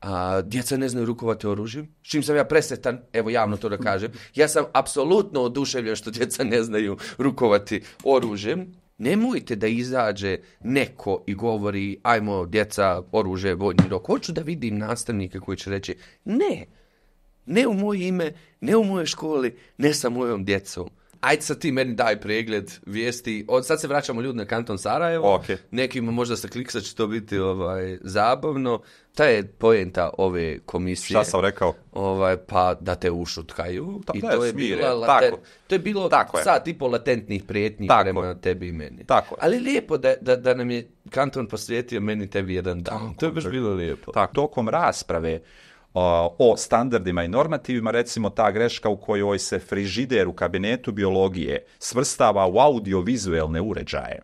A, djeca ne znaju rukovati oružjem, čim sam ja presetan, evo javno to da kažem, ja sam apsolutno oduševljen što djeca ne znaju rukovati oružjem. Nemojte da izađe neko i govori, ajmo djeca, oružje, vojni rok, hoću da vidim nastavnike koji će reći, ne, ne u moje ime, ne u moje školi, ne sa mojom djecom ajde sad ti meni daj pregled vijesti. Od sad se vraćamo ljudi na kanton Sarajevo. Okay. Nekima možda sa kliksa će to biti ovaj, zabavno. Ta je pojenta ove komisije. Šta sam rekao? Ovaj, pa da te ušutkaju. Ta, I da to, je smire. bila Tako. Laten, to je bilo Tako je. sad i po latentnih prijetnji Tako. prema tebi i meni. Tako je. Ali lijepo da, da, da nam je kanton posvijetio meni tebi jedan dan. Tako, to je baš bilo lijepo. Tako. Tokom rasprave, o standardima i normativima, recimo ta greška u kojoj se frižider u kabinetu biologije svrstava u audiovizuelne uređaje.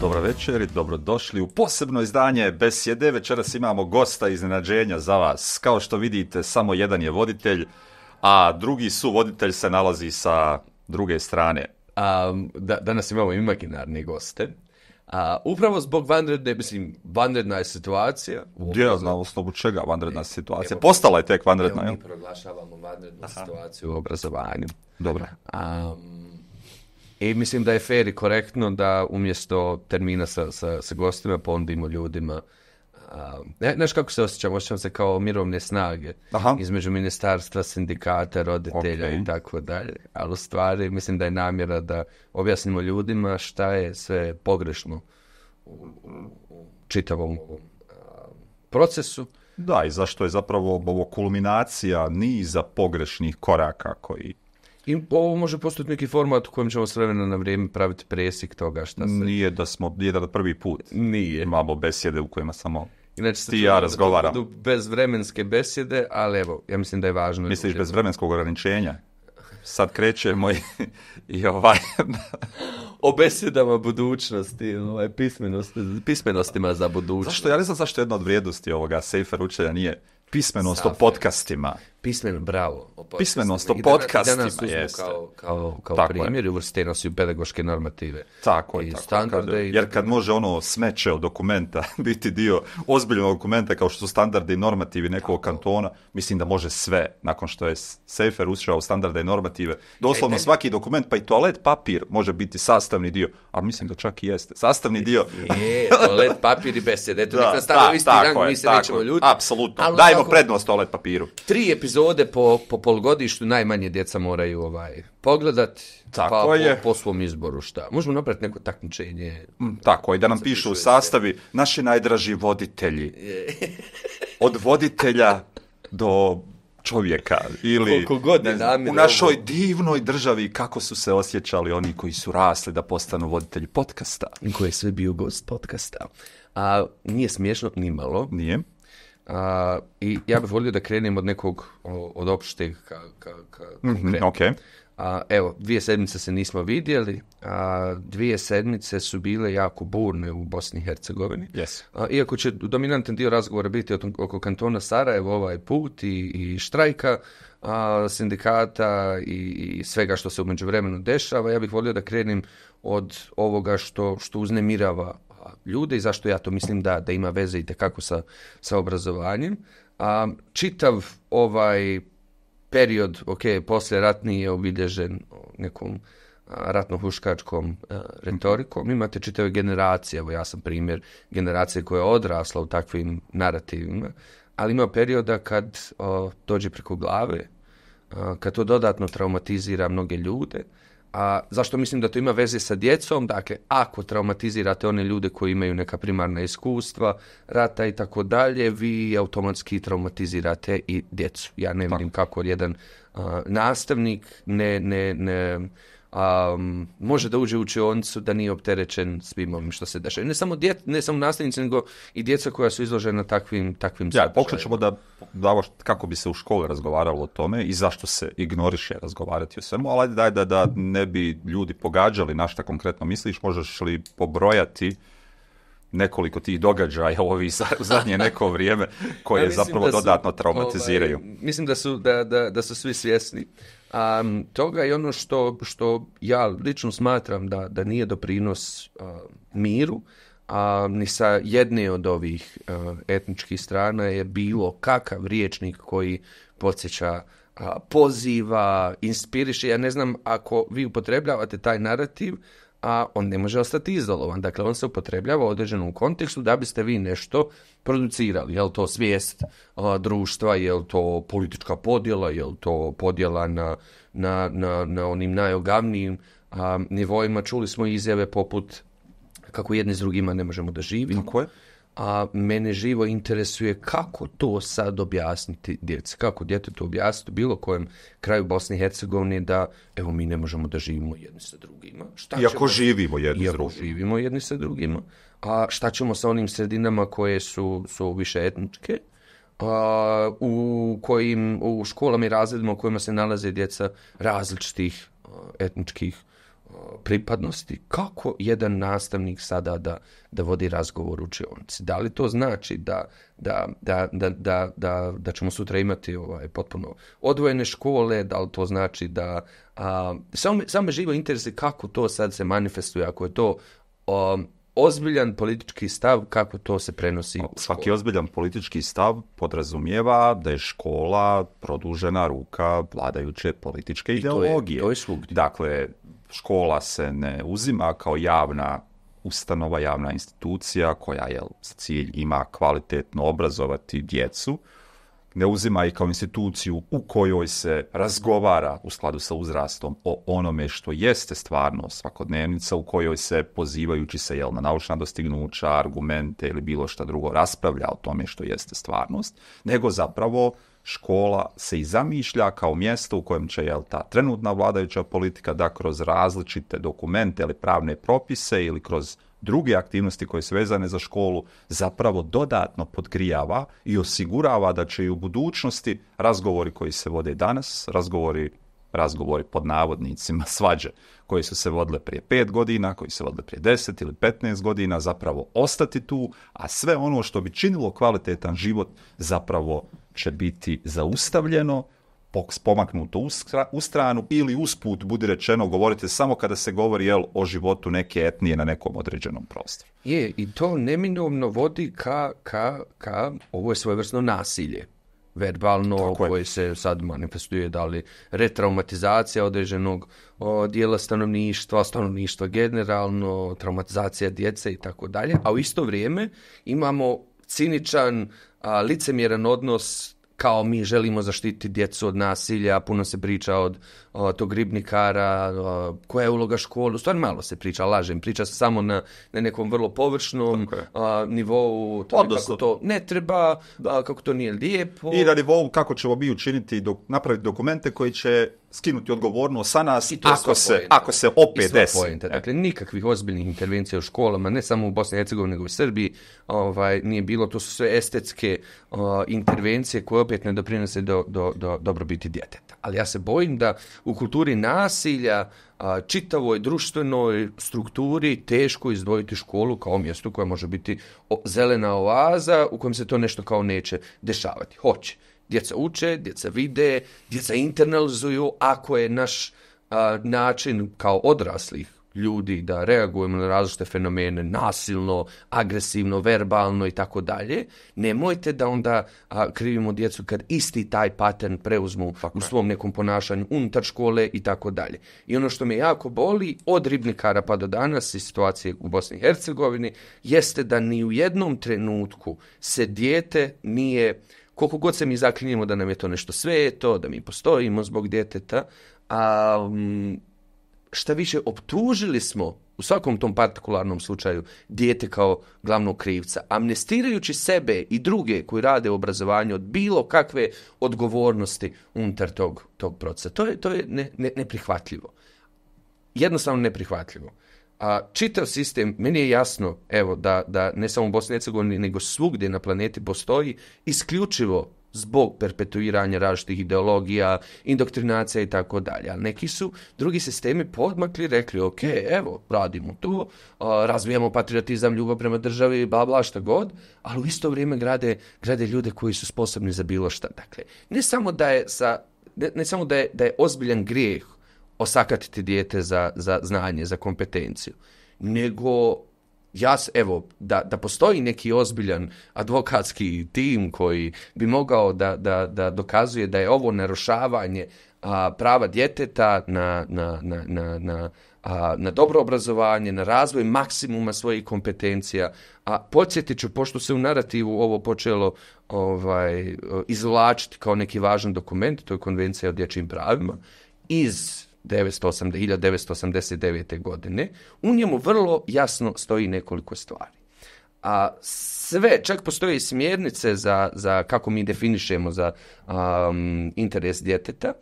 Dobro večer i dobrodošli u posebno izdanje Besjede. Večeras imamo gosta iznenađenja za vas. Kao što vidite, samo jedan je voditelj, a drugi su voditelj se nalazi sa druge strane. A, da, danas imamo imaginarni goste. A, upravo zbog vanredne, mislim, vanredna je situacija. Ja znam, osnovu čega vanredna e, situacija? Evo, Postala je tek vanredna, jel? Mi proglašavamo vanrednu Aha. situaciju u obrazovanju. Dobro. A, I mislim da je fair i korektno da umjesto termina sa, sa, sa gostima pondimo pa ljudima uh, ne, znaš kako se osjećam, osjećam se kao mirovne snage Aha. između ministarstva, sindikata, roditelja okay. i tako dalje. Ali u stvari mislim da je namjera da objasnimo ljudima šta je sve pogrešno u, u čitavom procesu. Da, i zašto je zapravo ovo kulminacija niza pogrešnih koraka koji... I ovo može postati neki format u kojem ćemo s vremena na vrijeme praviti presik toga šta se... Nije da smo, nije da prvi put nije. imamo besjede u kojima samo Inače, ti ja razgovaram. Da bez vremenske besjede, ali evo, ja mislim da je važno. Misliš ruče. bez vremenskog ograničenja? Sad krećemo i, i ovaj... o besjedama budućnosti, ovaj, pismenosti, pismenostima za budućnost. Zašto? Ja ne znam zašto jedna od vrijednosti ovoga Safer učenja nije pismenost Safer. o podcastima pismen, bravo. Pismenost o podcastima, jeste. I danas, i danas jeste. kao, kao, kao primjer, uvrste nas i u pedagoške normative. Tako je, I tako. Kad, i... jer kad može ono smeće od dokumenta biti dio ozbiljnog dokumenta kao što su standardi i normativi nekog tako. kantona, mislim da može sve nakon što je Sefer ušao standarde i normative. Doslovno Ej, e. svaki dokument, pa i toalet papir može biti sastavni dio, a mislim da čak i jeste. Sastavni dio. Je, toalet papir i besed. Eto, da, nekada stavljamo isti rang, mi se nećemo ljuti. Apsolutno. Dajmo tako, prednost toalet papiru. Tri epizode epizode po, po polgodištu najmanje djeca moraju ovaj pogledat pa tako pa je. Po, po, svom izboru šta. Možemo napraviti neko takmičenje. Mm, tako je, da nam pišu u sastavi se. naši najdraži voditelji. E. Od voditelja do čovjeka ili godine, ne znam, u našoj ovo. divnoj državi kako su se osjećali oni koji su rasli da postanu voditelji podcasta. Koji je sve bio gost podcasta. A nije smiješno ni malo. Nije. A, I ja bih volio da krenem od nekog, od opšteg ka, ka, ka mm -hmm, okay. A, evo, dvije sedmice se nismo vidjeli, a, dvije sedmice su bile jako burne u Bosni i Hercegovini. Yes. A, iako će dominantan dio razgovora biti o tom, oko kantona Sarajevo, ovaj put i, i štrajka, a, sindikata i, i svega što se umeđu vremenu dešava, ja bih volio da krenem od ovoga što, što uznemirava ljude i zašto ja to mislim da da ima veze i kako sa, sa obrazovanjem. A, čitav ovaj period, ok, posle ratni je obilježen nekom ratno-huškačkom uh, retorikom. Imate čitave generacije, evo ja sam primjer, generacije koja je odrasla u takvim narativima, ali ima perioda kad uh, dođe preko glave, uh, kad to dodatno traumatizira mnoge ljude, uh, A zašto mislim da to ima veze sa djecom? Dakle, ako traumatizirate one ljude koji imaju neka primarna iskustva, rata i tako dalje, vi automatski traumatizirate i djecu. Ja ne vidim kako jedan a, nastavnik ne... ne, ne, ne um, može da uđe u učionicu da nije opterećen svim ovim što se dešava. Ne samo, djet, ne samo nastavnici, nego i djeca koja su izložena takvim, takvim sadržajima. Ja, pokušat ćemo da, da kako bi se u škole razgovaralo o tome i zašto se ignoriše razgovarati o svemu, ali daj da, da ne bi ljudi pogađali na šta konkretno misliš, možeš li pobrojati nekoliko tih događaja ovi za, zadnje neko vrijeme koje ja, zapravo da su, dodatno ovaj, traumatiziraju. Ovaj, mislim da su, da, da, da su svi svjesni. Uh, Um, toga je ono što, što ja lično smatram da, da nije doprinos uh, miru, a um, ni sa jedne od ovih uh, etničkih strana je bilo kakav riječnik koji podsjeća uh, poziva, inspiriše. Ja ne znam ako vi upotrebljavate taj narativ, a on ne može ostati izolovan. Dakle, on se upotrebljava u određenom kontekstu da biste vi nešto producirali. Je li to svijest a, društva, je li to politička podjela, je li to podjela na, na, na, na onim najogavnijim a, nivoima. Čuli smo izjave poput kako jedni s drugima ne možemo da živimo. Tako je a mene živo interesuje kako to sad objasniti djeci, kako djete to objasniti bilo kojem kraju Bosne i Hercegovine da evo mi ne možemo da živimo jedni sa drugima. Šta Iako ćemo... živimo jedni Iako sa drugima. živimo jedni sa drugima. A šta ćemo sa onim sredinama koje su, su više etničke, a, u, kojim, u školama i razredima u kojima se nalaze djeca različitih etničkih a, pripadnosti, kako jedan nastavnik sada da, da vodi razgovor u čionci? Da li to znači da, da, da, da, da, da, da ćemo sutra imati ovaj, potpuno odvojene škole, da li to znači da... A, samo, samo živo interese kako to sad se manifestuje, ako je to a, ozbiljan politički stav, kako to se prenosi? No, svaki ozbiljan politički stav podrazumijeva da je škola produžena ruka vladajuće političke ideologije. I to je, to je dakle, škola se ne uzima kao javna ustanova, javna institucija koja je sa cilj ima kvalitetno obrazovati djecu, ne uzima i kao instituciju u kojoj se razgovara u skladu sa uzrastom o onome što jeste stvarno svakodnevnica, u kojoj se pozivajući se jel, na naučna dostignuća, argumente ili bilo što drugo raspravlja o tome što jeste stvarnost, nego zapravo škola se i zamišlja kao mjesto u kojem će jel, ta trenutna vladajuća politika da kroz različite dokumente ili pravne propise ili kroz druge aktivnosti koje su vezane za školu zapravo dodatno podgrijava i osigurava da će i u budućnosti razgovori koji se vode danas, razgovori razgovori pod navodnicima, svađe koje su se vodile prije 5 godina, koji su se vodile prije 10 ili 15 godina, zapravo ostati tu, a sve ono što bi činilo kvalitetan život zapravo će biti zaustavljeno, pomaknuto u stranu ili usput, budi rečeno, govorite samo kada se govori jel, o životu neke etnije na nekom određenom prostoru. Je, i to neminovno vodi ka, ka, ka ovo je svojevrsno nasilje verbalno Tako koje je. se sad manifestuje da li retraumatizacija određenog o, dijela stanovništva, stanovništva generalno, traumatizacija djece i tako dalje, a u isto vrijeme imamo ciničan uh, a, licemjeran odnos kao mi želimo zaštiti djecu od nasilja, puno se priča od o, tog ribnikara, o, koja je uloga škole, u stvari malo se priča, lažem, priča se samo na, na nekom vrlo površnom a, nivou, to kako to ne treba, a, kako to nije lijepo. I na nivou kako ćemo mi učiniti, dok, napraviti dokumente koji će skinuti odgovorno sa nas I to ako, se, ako se opet I desi. Pojenta. Dakle, nikakvih ozbiljnih intervencija u školama, ne samo u Bosni i Hercegovini, nego u Srbiji, ovaj, nije bilo. To su sve estetske uh, intervencije koje opet ne doprinose do, do, do dobrobiti djeteta. Ali ja se bojim da u kulturi nasilja, čitavoj društvenoj strukturi teško izdvojiti školu kao mjesto koja može biti zelena oaza u kojem se to nešto kao neće dešavati. Hoće djeca uče, djeca vide, djeca internalizuju, ako je naš a, način kao odraslih ljudi da reagujemo na različite fenomene nasilno, agresivno, verbalno i tako dalje, nemojte da onda a, krivimo djecu kad isti taj pattern preuzmu u svom nekom ponašanju unutar škole i tako dalje. I ono što me jako boli od ribnikara pa do danas i situacije u Bosni i Hercegovini jeste da ni u jednom trenutku se dijete nije koliko god se mi zaklinimo da nam je to nešto sveto, da mi postojimo zbog djeteta, a mm, šta više optužili smo u svakom tom partikularnom slučaju dijete kao glavnog krivca, amnestirajući sebe i druge koji rade u obrazovanju od bilo kakve odgovornosti unutar tog, tog procesa. To je, to je ne, ne, neprihvatljivo. Jednostavno neprihvatljivo. Uh, a čitav sistem, meni je jasno, evo, da, da ne samo u Bosni i Hercegovini, nego svugdje na planeti postoji isključivo zbog perpetuiranja različitih ideologija, indoktrinacija i tako dalje. Ali neki su drugi sistemi podmakli, rekli, ok, evo, radimo to, razvijamo patriotizam, ljubav prema državi, bla, bla, šta god, ali u isto vrijeme grade, grade ljude koji su sposobni za bilo šta. Dakle, ne samo da je, sa, ne, ne samo da je, da je ozbiljan grijeh osakatiti dijete za, za znanje, za kompetenciju, nego ja, evo, da, da postoji neki ozbiljan advokatski tim koji bi mogao da, da, da dokazuje da je ovo narušavanje a, prava djeteta na, na, na, na, na, a, na dobro obrazovanje, na razvoj maksimuma svojih kompetencija. A podsjetit ću, pošto se u narativu ovo počelo ovaj izvlačiti kao neki važan dokument, to je konvencija o dječjim pravima, iz 1989. godine, u njemu vrlo jasno stoji nekoliko stvari. A sve, čak postoje smjernice za, za kako mi definišemo za um, interes djeteta, uh,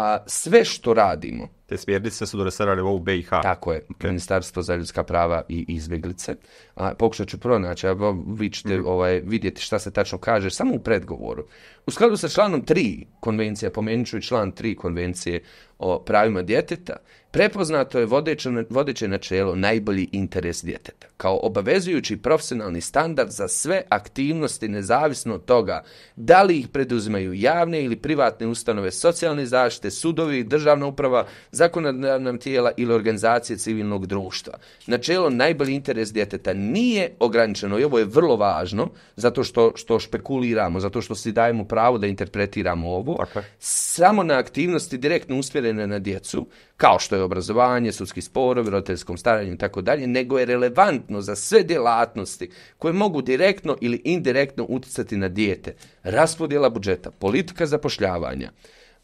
a sve što radimo... Te smjernice su doresarali u BiH. Tako je, okay. Ministarstvo za ljudska prava i izbjeglice. A, pokušat ću pronaći, a vi ćete mm -hmm. ovaj, vidjeti šta se tačno kaže samo u predgovoru. U skladu sa članom 3 konvencije, pomenut ću i član 3 konvencije o pravima djeteta, prepoznato je vodeće, vodeće načelo najbolji interes djeteta, kao obavezujući profesionalni standard za sve aktivnosti nezavisno od toga da li ih preduzimaju javne ili privatne ustanove, socijalne zaštite, sudovi, državna uprava, zakonodavna tijela ili organizacije civilnog društva. Načelo najbolji interes djeteta nije ograničeno i ovo je vrlo važno zato što, što špekuliramo, zato što si dajemo pravo da interpretiramo ovo, okay. samo na aktivnosti direktno usmjerene na djecu, kao što je obrazovanje, sudski sporovi, roditeljskom staranju i tako dalje, nego je relevantno za sve djelatnosti koje mogu direktno ili indirektno uticati na dijete. Raspodjela budžeta, politika zapošljavanja,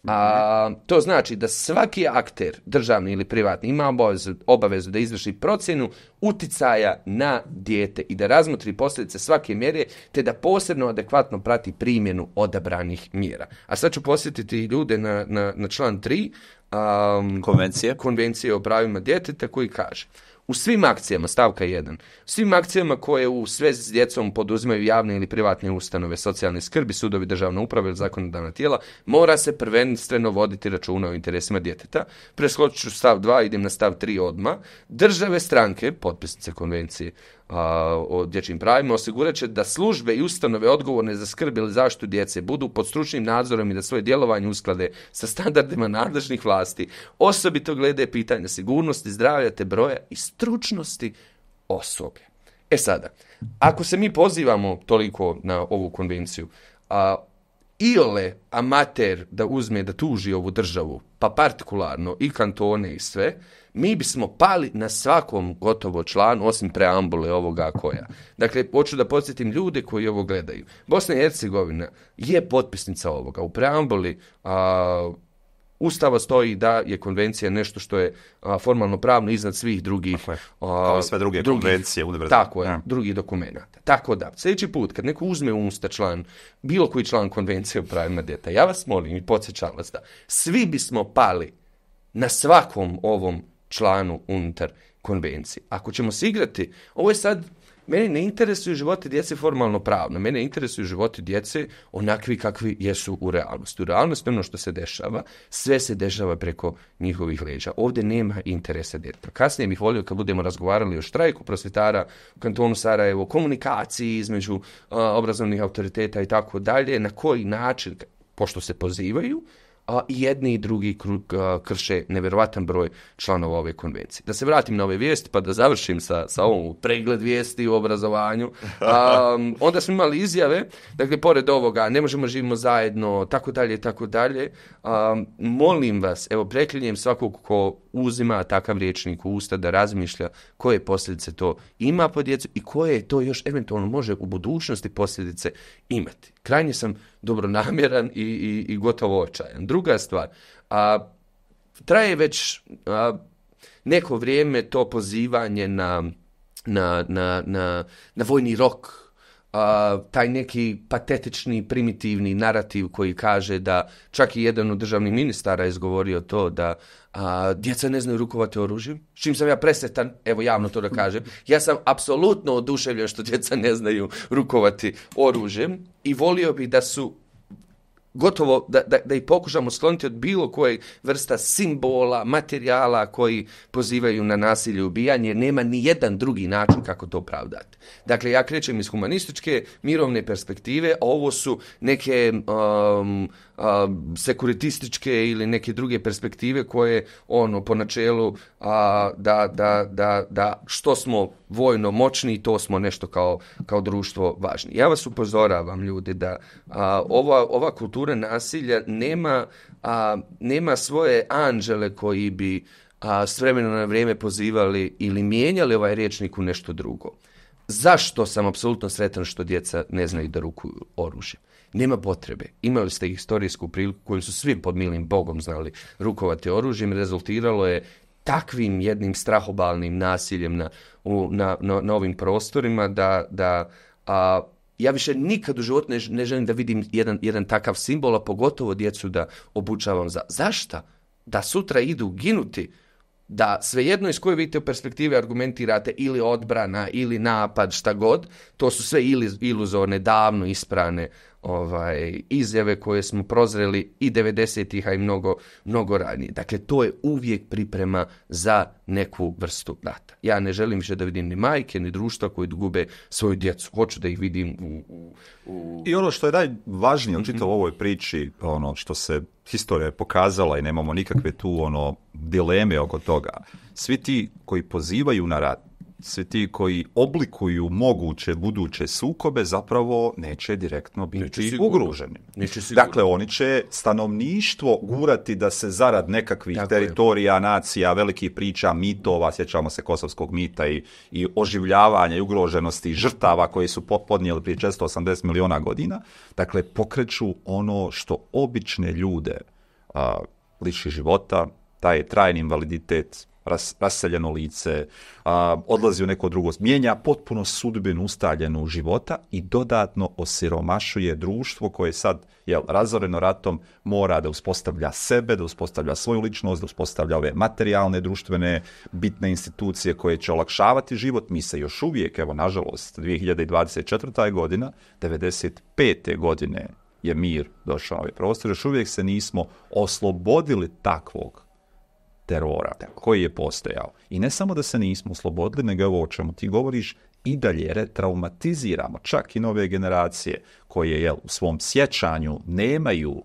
A, to znači da svaki akter, državni ili privatni, ima obavezu, obavezu da izvrši procjenu uticaja na dijete i da razmotri posljedice svake mjere, te da posebno adekvatno prati primjenu odabranih mjera. A sad ću posjetiti ljude na, na, na član 3 um, konvencije. konvencije o pravima djeteta koji kaže... Uh, u svim akcijama, stavka 1, svim akcijama koje u svezi s djecom poduzimaju javne ili privatne ustanove, socijalne skrbi, sudovi, državna uprava ili zakonodavna tijela, mora se prvenstveno voditi računa o interesima djeteta. Preskočit ću stav 2, idem na stav 3 odma. Države stranke, potpisnice konvencije, o dječjim pravima osigurat će da službe i ustanove odgovorne za skrb ili zaštitu djece budu pod stručnim nadzorom i da svoje djelovanje usklade sa standardima nadležnih vlasti, osobito glede pitanja sigurnosti, zdravlja te broja i stručnosti osoblja. E sada, ako se mi pozivamo toliko na ovu konvenciju, a, iole amater da uzme da tuži ovu državu, pa partikularno i kantone i sve, uh, mi bismo pali na svakom gotovo članu, osim preambule ovoga koja. Dakle, hoću da podsjetim ljude koji ovo gledaju. Bosna i Hercegovina je potpisnica ovoga. U preambuli a, Ustava stoji da je konvencija nešto što je a, formalno pravno iznad svih drugih... Tako je. Kao a, sve druge drugih, konvencije, univerzalne. Tako je, ja. drugih dokumenta. Tako da, sljedeći put, kad neko uzme u usta član, bilo koji član konvencije o pravima deta, ja vas molim i podsjećam vas da svi bismo pali na svakom ovom članu unutar konvencije. Ako ćemo se igrati, ovo je sad, mene ne interesuju živote djece formalno pravno, mene interesuju živote djece onakvi kakvi jesu u realnosti. U realnosti ono što se dešava, sve se dešava preko njihovih leđa. Ovde nema interesa djeta. Kasnije bih volio kad budemo razgovarali o štrajku prosvetara u kantonu Sarajevo, komunikaciji između uh, obrazovnih autoriteta i tako dalje, na koji način, pošto se pozivaju, a, jedni i drugi krug, a, krše neverovatan broj članova ove konvencije. Da se vratim na ove vijesti, pa da završim sa, sa ovom pregled vijesti u obrazovanju. A, onda smo imali izjave, dakle, pored ovoga, ne možemo živimo zajedno, tako dalje, tako dalje. A, molim vas, evo, preklinjem svakog ko uzima takav riječnik u usta da razmišlja koje posljedice to ima po djecu i koje to još eventualno može u budućnosti posljedice imati krajnje sam dobronamjeran i, i, i gotovo očajan. Druga stvar, a, traje već a, neko vrijeme to pozivanje na, na, na, na, na vojni rok, uh, taj neki patetični, primitivni narativ koji kaže da čak i jedan od državnih ministara je izgovorio to da uh, djeca ne znaju rukovati oružjem, s čim sam ja presetan, evo javno to da kažem, ja sam apsolutno oduševljen što djeca ne znaju rukovati oružjem i volio bih da su gotovo da, da, da ih pokušamo skloniti od bilo koje vrsta simbola, materijala koji pozivaju na nasilje i ubijanje, nema ni jedan drugi način kako to pravdati. Dakle, ja krećem iz humanističke, mirovne perspektive, ovo su neke um, sekuritističke ili neke druge perspektive koje ono po načelu a, da, da, da, da što smo vojno moćni to smo nešto kao, kao društvo važni. Ja vas upozoravam ljudi da a, ova, ova kultura nasilja nema, a, nema svoje anđele koji bi a, s vremena na vrijeme pozivali ili mijenjali ovaj rječnik u nešto drugo. Zašto sam apsolutno sretan što djeca ne znaju da rukuju oružje? Nema potrebe. Imali ste historijsku priliku koju su svi pod milim bogom znali rukovati oružjem. Rezultiralo je takvim jednim strahobalnim nasiljem na, u, na, na, na ovim prostorima da, da a, ja više nikad u životu ne, ne želim da vidim jedan, jedan takav simbol, a pogotovo djecu da obučavam za... Zašta? Da sutra idu ginuti da svejedno iz koje vidite perspektive argumentirate ili odbrana ili napad, šta god, to su sve ili iluzorne, davno isprane uh, ovaj izjave koje smo prozreli i 90-ih a i mnogo mnogo ranije. Dakle to je uvijek priprema za neku vrstu rata. Ja ne želim više da vidim ni majke ni društva koji gube svoju djecu. Hoću da ih vidim u, u, u... I ono što je najvažnije u čitavoj mhm. ovoj priči, ono što se historija je pokazala i nemamo nikakve tu ono dileme oko toga. Svi ti koji pozivaju na rat se ti koji oblikuju moguće buduće sukobe zapravo neće direktno biti neće sigurno. ugruženi. Neće sigurno. Dakle, oni će stanovništvo gurati da se zarad nekakvih Tako teritorija, je. nacija, velikih priča, mitova, sjećamo se kosovskog mita i, i oživljavanja i ugroženosti žrtava koje su podnijeli prije 680 miliona godina, dakle, pokreću ono što obične ljude a, liši života, taj trajni invaliditet, ras, raseljeno lice, a, odlazi u neko drugo, mijenja potpuno sudbinu ustaljenu života i dodatno osiromašuje društvo koje sad, jel, razoreno ratom, mora da uspostavlja sebe, da uspostavlja svoju ličnost, da uspostavlja ove materijalne, društvene, bitne institucije koje će olakšavati život. Mi se još uvijek, evo, nažalost, 2024. godina, 95. godine je mir došao na ovaj prostor, još uvijek se nismo oslobodili takvog terora koji je postojao. I ne samo da se nismo oslobodili, nego ovo o čemu ti govoriš, i dalje retraumatiziramo čak i nove generacije koje jel, u svom sjećanju nemaju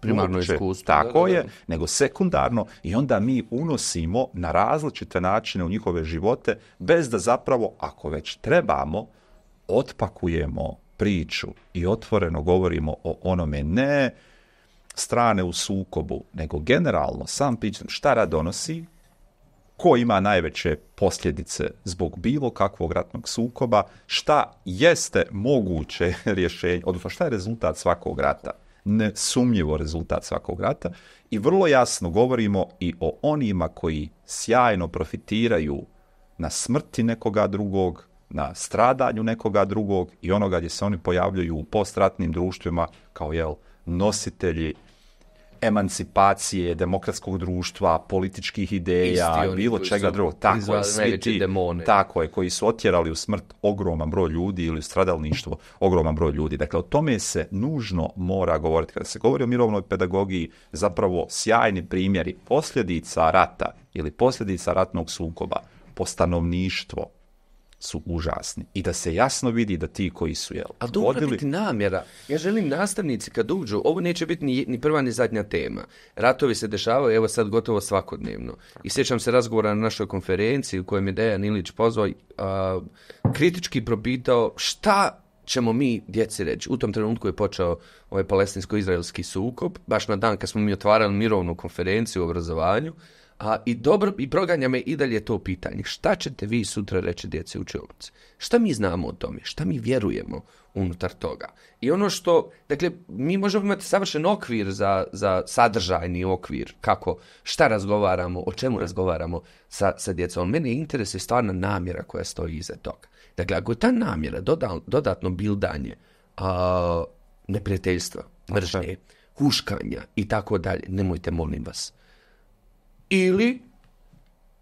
primarno uopće, iskustvo. Tako da, da, da. je, nego sekundarno i onda mi unosimo na različite načine u njihove živote bez da zapravo, ako već trebamo, otpakujemo priču i otvoreno govorimo o onome ne, strane u sukobu, nego generalno sam pitam šta rad donosi, ko ima najveće posljedice zbog bilo kakvog ratnog sukoba, šta jeste moguće rješenje, odnosno šta je rezultat svakog rata, nesumljivo rezultat svakog rata, i vrlo jasno govorimo i o onima koji sjajno profitiraju na smrti nekoga drugog, na stradanju nekoga drugog i onoga gdje se oni pojavljuju u postratnim društvima kao jel, nositelji emancipacije, demokratskog društva, političkih ideja, Isti bilo čega drugo. Tako je, svi ti, demone. tako je, koji su otjerali u smrt ogroman broj ljudi ili u stradalništvo ogroman broj ljudi. Dakle, o tome se nužno mora govoriti. Kada se govori o mirovnoj pedagogiji, zapravo sjajni primjeri posljedica rata ili posljedica ratnog sukoba po stanovništvo, su užasni. I da se jasno vidi da ti koji su je A dobro odili... biti namjera. Ja želim nastavnici kad uđu, ovo neće biti ni, ni prva ni zadnja tema. Ratovi se dešavaju, evo sad gotovo svakodnevno. I sjećam se razgovora na našoj konferenciji u kojem je Dejan Ilić pozvao a, kritički propitao šta ćemo mi djeci reći. U tom trenutku je počeo ovaj palestinsko-izraelski sukob, baš na dan kad smo mi otvarali mirovnu konferenciju u obrazovanju. A, I dobro, i proganja me i dalje to pitanje. Šta ćete vi sutra reći djece u čelomci? Šta mi znamo o tome? Šta mi vjerujemo unutar toga? I ono što, dakle, mi možemo imati savršen okvir za, za sadržajni okvir, kako, šta razgovaramo, o čemu razgovaramo sa, sa djecom. Mene interesuje stvarna namjera koja stoji iza toga. Dakle, ako je ta namjera doda, dodatno bildanje a, neprijateljstva, mržnje, huškanja i tako dalje, nemojte, molim vas, ili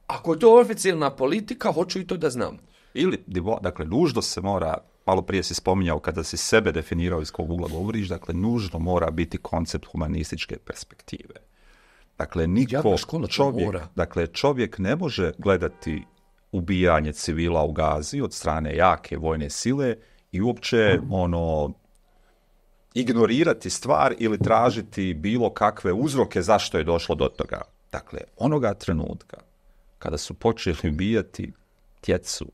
ako je to oficijalna politika, hoću i to da znam. Ili, dakle, nužno se mora, malo prije si spominjao kada si sebe definirao iz kog ugla govoriš, dakle, nužno mora biti koncept humanističke perspektive. Dakle, niko, čovjek, dakle, čovjek ne može gledati ubijanje civila u Gazi od strane jake vojne sile i uopće mm. ono ignorirati stvar ili tražiti bilo kakve uzroke zašto je došlo do toga. Dakle, onoga trenutka kada su počeli ubijati tjecu,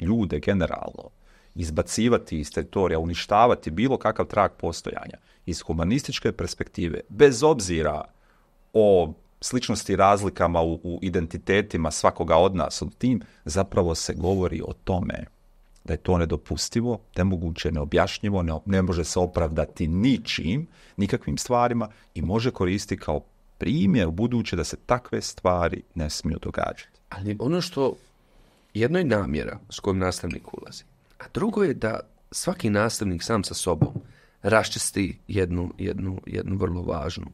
ljude generalno, izbacivati iz teritorija, uništavati bilo kakav trak postojanja, iz humanističke perspektive, bez obzira o sličnosti i razlikama u, u identitetima svakoga od nas, od tim, zapravo se govori o tome da je to nedopustivo, nemoguće, neobjašnjivo, ne, ne može se opravdati ničim, nikakvim stvarima i može koristi kao primjer buduće da se takve stvari ne smiju događati. Ali ono što jedno je namjera s kojom nastavnik ulazi, a drugo je da svaki nastavnik sam sa sobom raščisti jednu, jednu, jednu vrlo važnu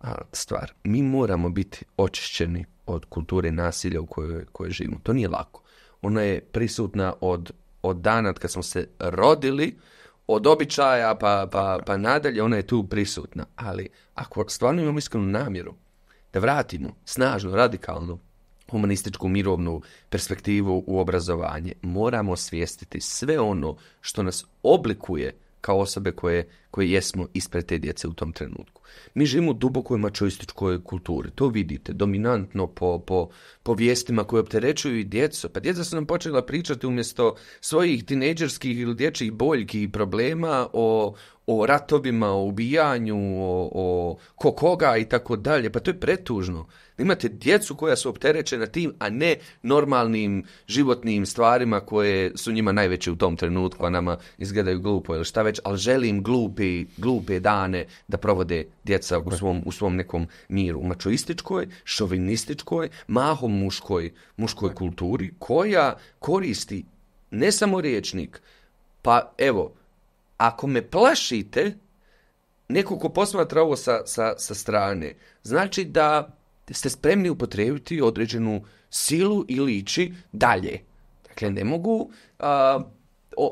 a, stvar. Mi moramo biti očišćeni od kulture nasilja u kojoj, kojoj živimo. To nije lako. Ona je prisutna od, od dana kad smo se rodili, uh, od običaja pa, pa, pa nadalje, ona je tu prisutna. Ali ako stvarno imamo iskrenu namjeru da vratimo snažnu, radikalnu, humanističku, mirovnu perspektivu u obrazovanje, moramo svijestiti sve ono što nas oblikuje kao osobe koje, koje jesmo ispred te djece u tom trenutku. Mi živimo u dubokoj mačoističkoj kulturi, to vidite, dominantno po, po, po vijestima koje opterećuju i djeco. Pa djeca su nam počela pričati umjesto svojih tineđerskih ili dječjih boljki i problema o, o ratovima, o ubijanju, o, o ko koga i tako dalje. Pa to je pretužno. Imate djecu koja su opterećena tim, a ne normalnim životnim stvarima koje su njima najveće u tom trenutku, a nama izgledaju glupo ili šta već, ali želim glupi, glupe dane da provode djeca u svom, u svom nekom miru. U mačoističkoj, šovinističkoj, mahom muškoj, muškoj kulturi koja koristi ne samo riječnik, pa evo, ako me plašite, neko ko posmatra ovo sa, sa, sa strane, znači da ste spremni upotrebiti određenu silu i liči dalje. Dakle, ne mogu... A,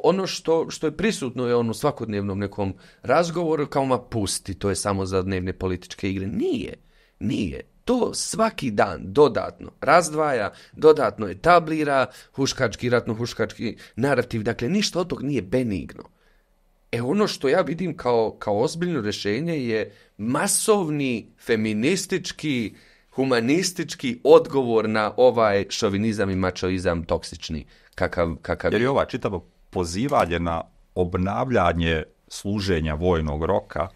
ono što, što je prisutno je ono svakodnevnom nekom razgovoru kao ma pusti, to je samo za dnevne političke igre. Nije, nije. To svaki dan dodatno razdvaja, dodatno etablira huškački, ratno huškački narativ. Dakle, ništa od tog nije benigno. E ono što ja vidim kao, kao ozbiljno rješenje je masovni feministički, humanistički odgovor na ovaj šovinizam i mačoizam toksični. Kakav, kakav... Jer je ova čitava pozivalje na obnavljanje služenja vojnog roka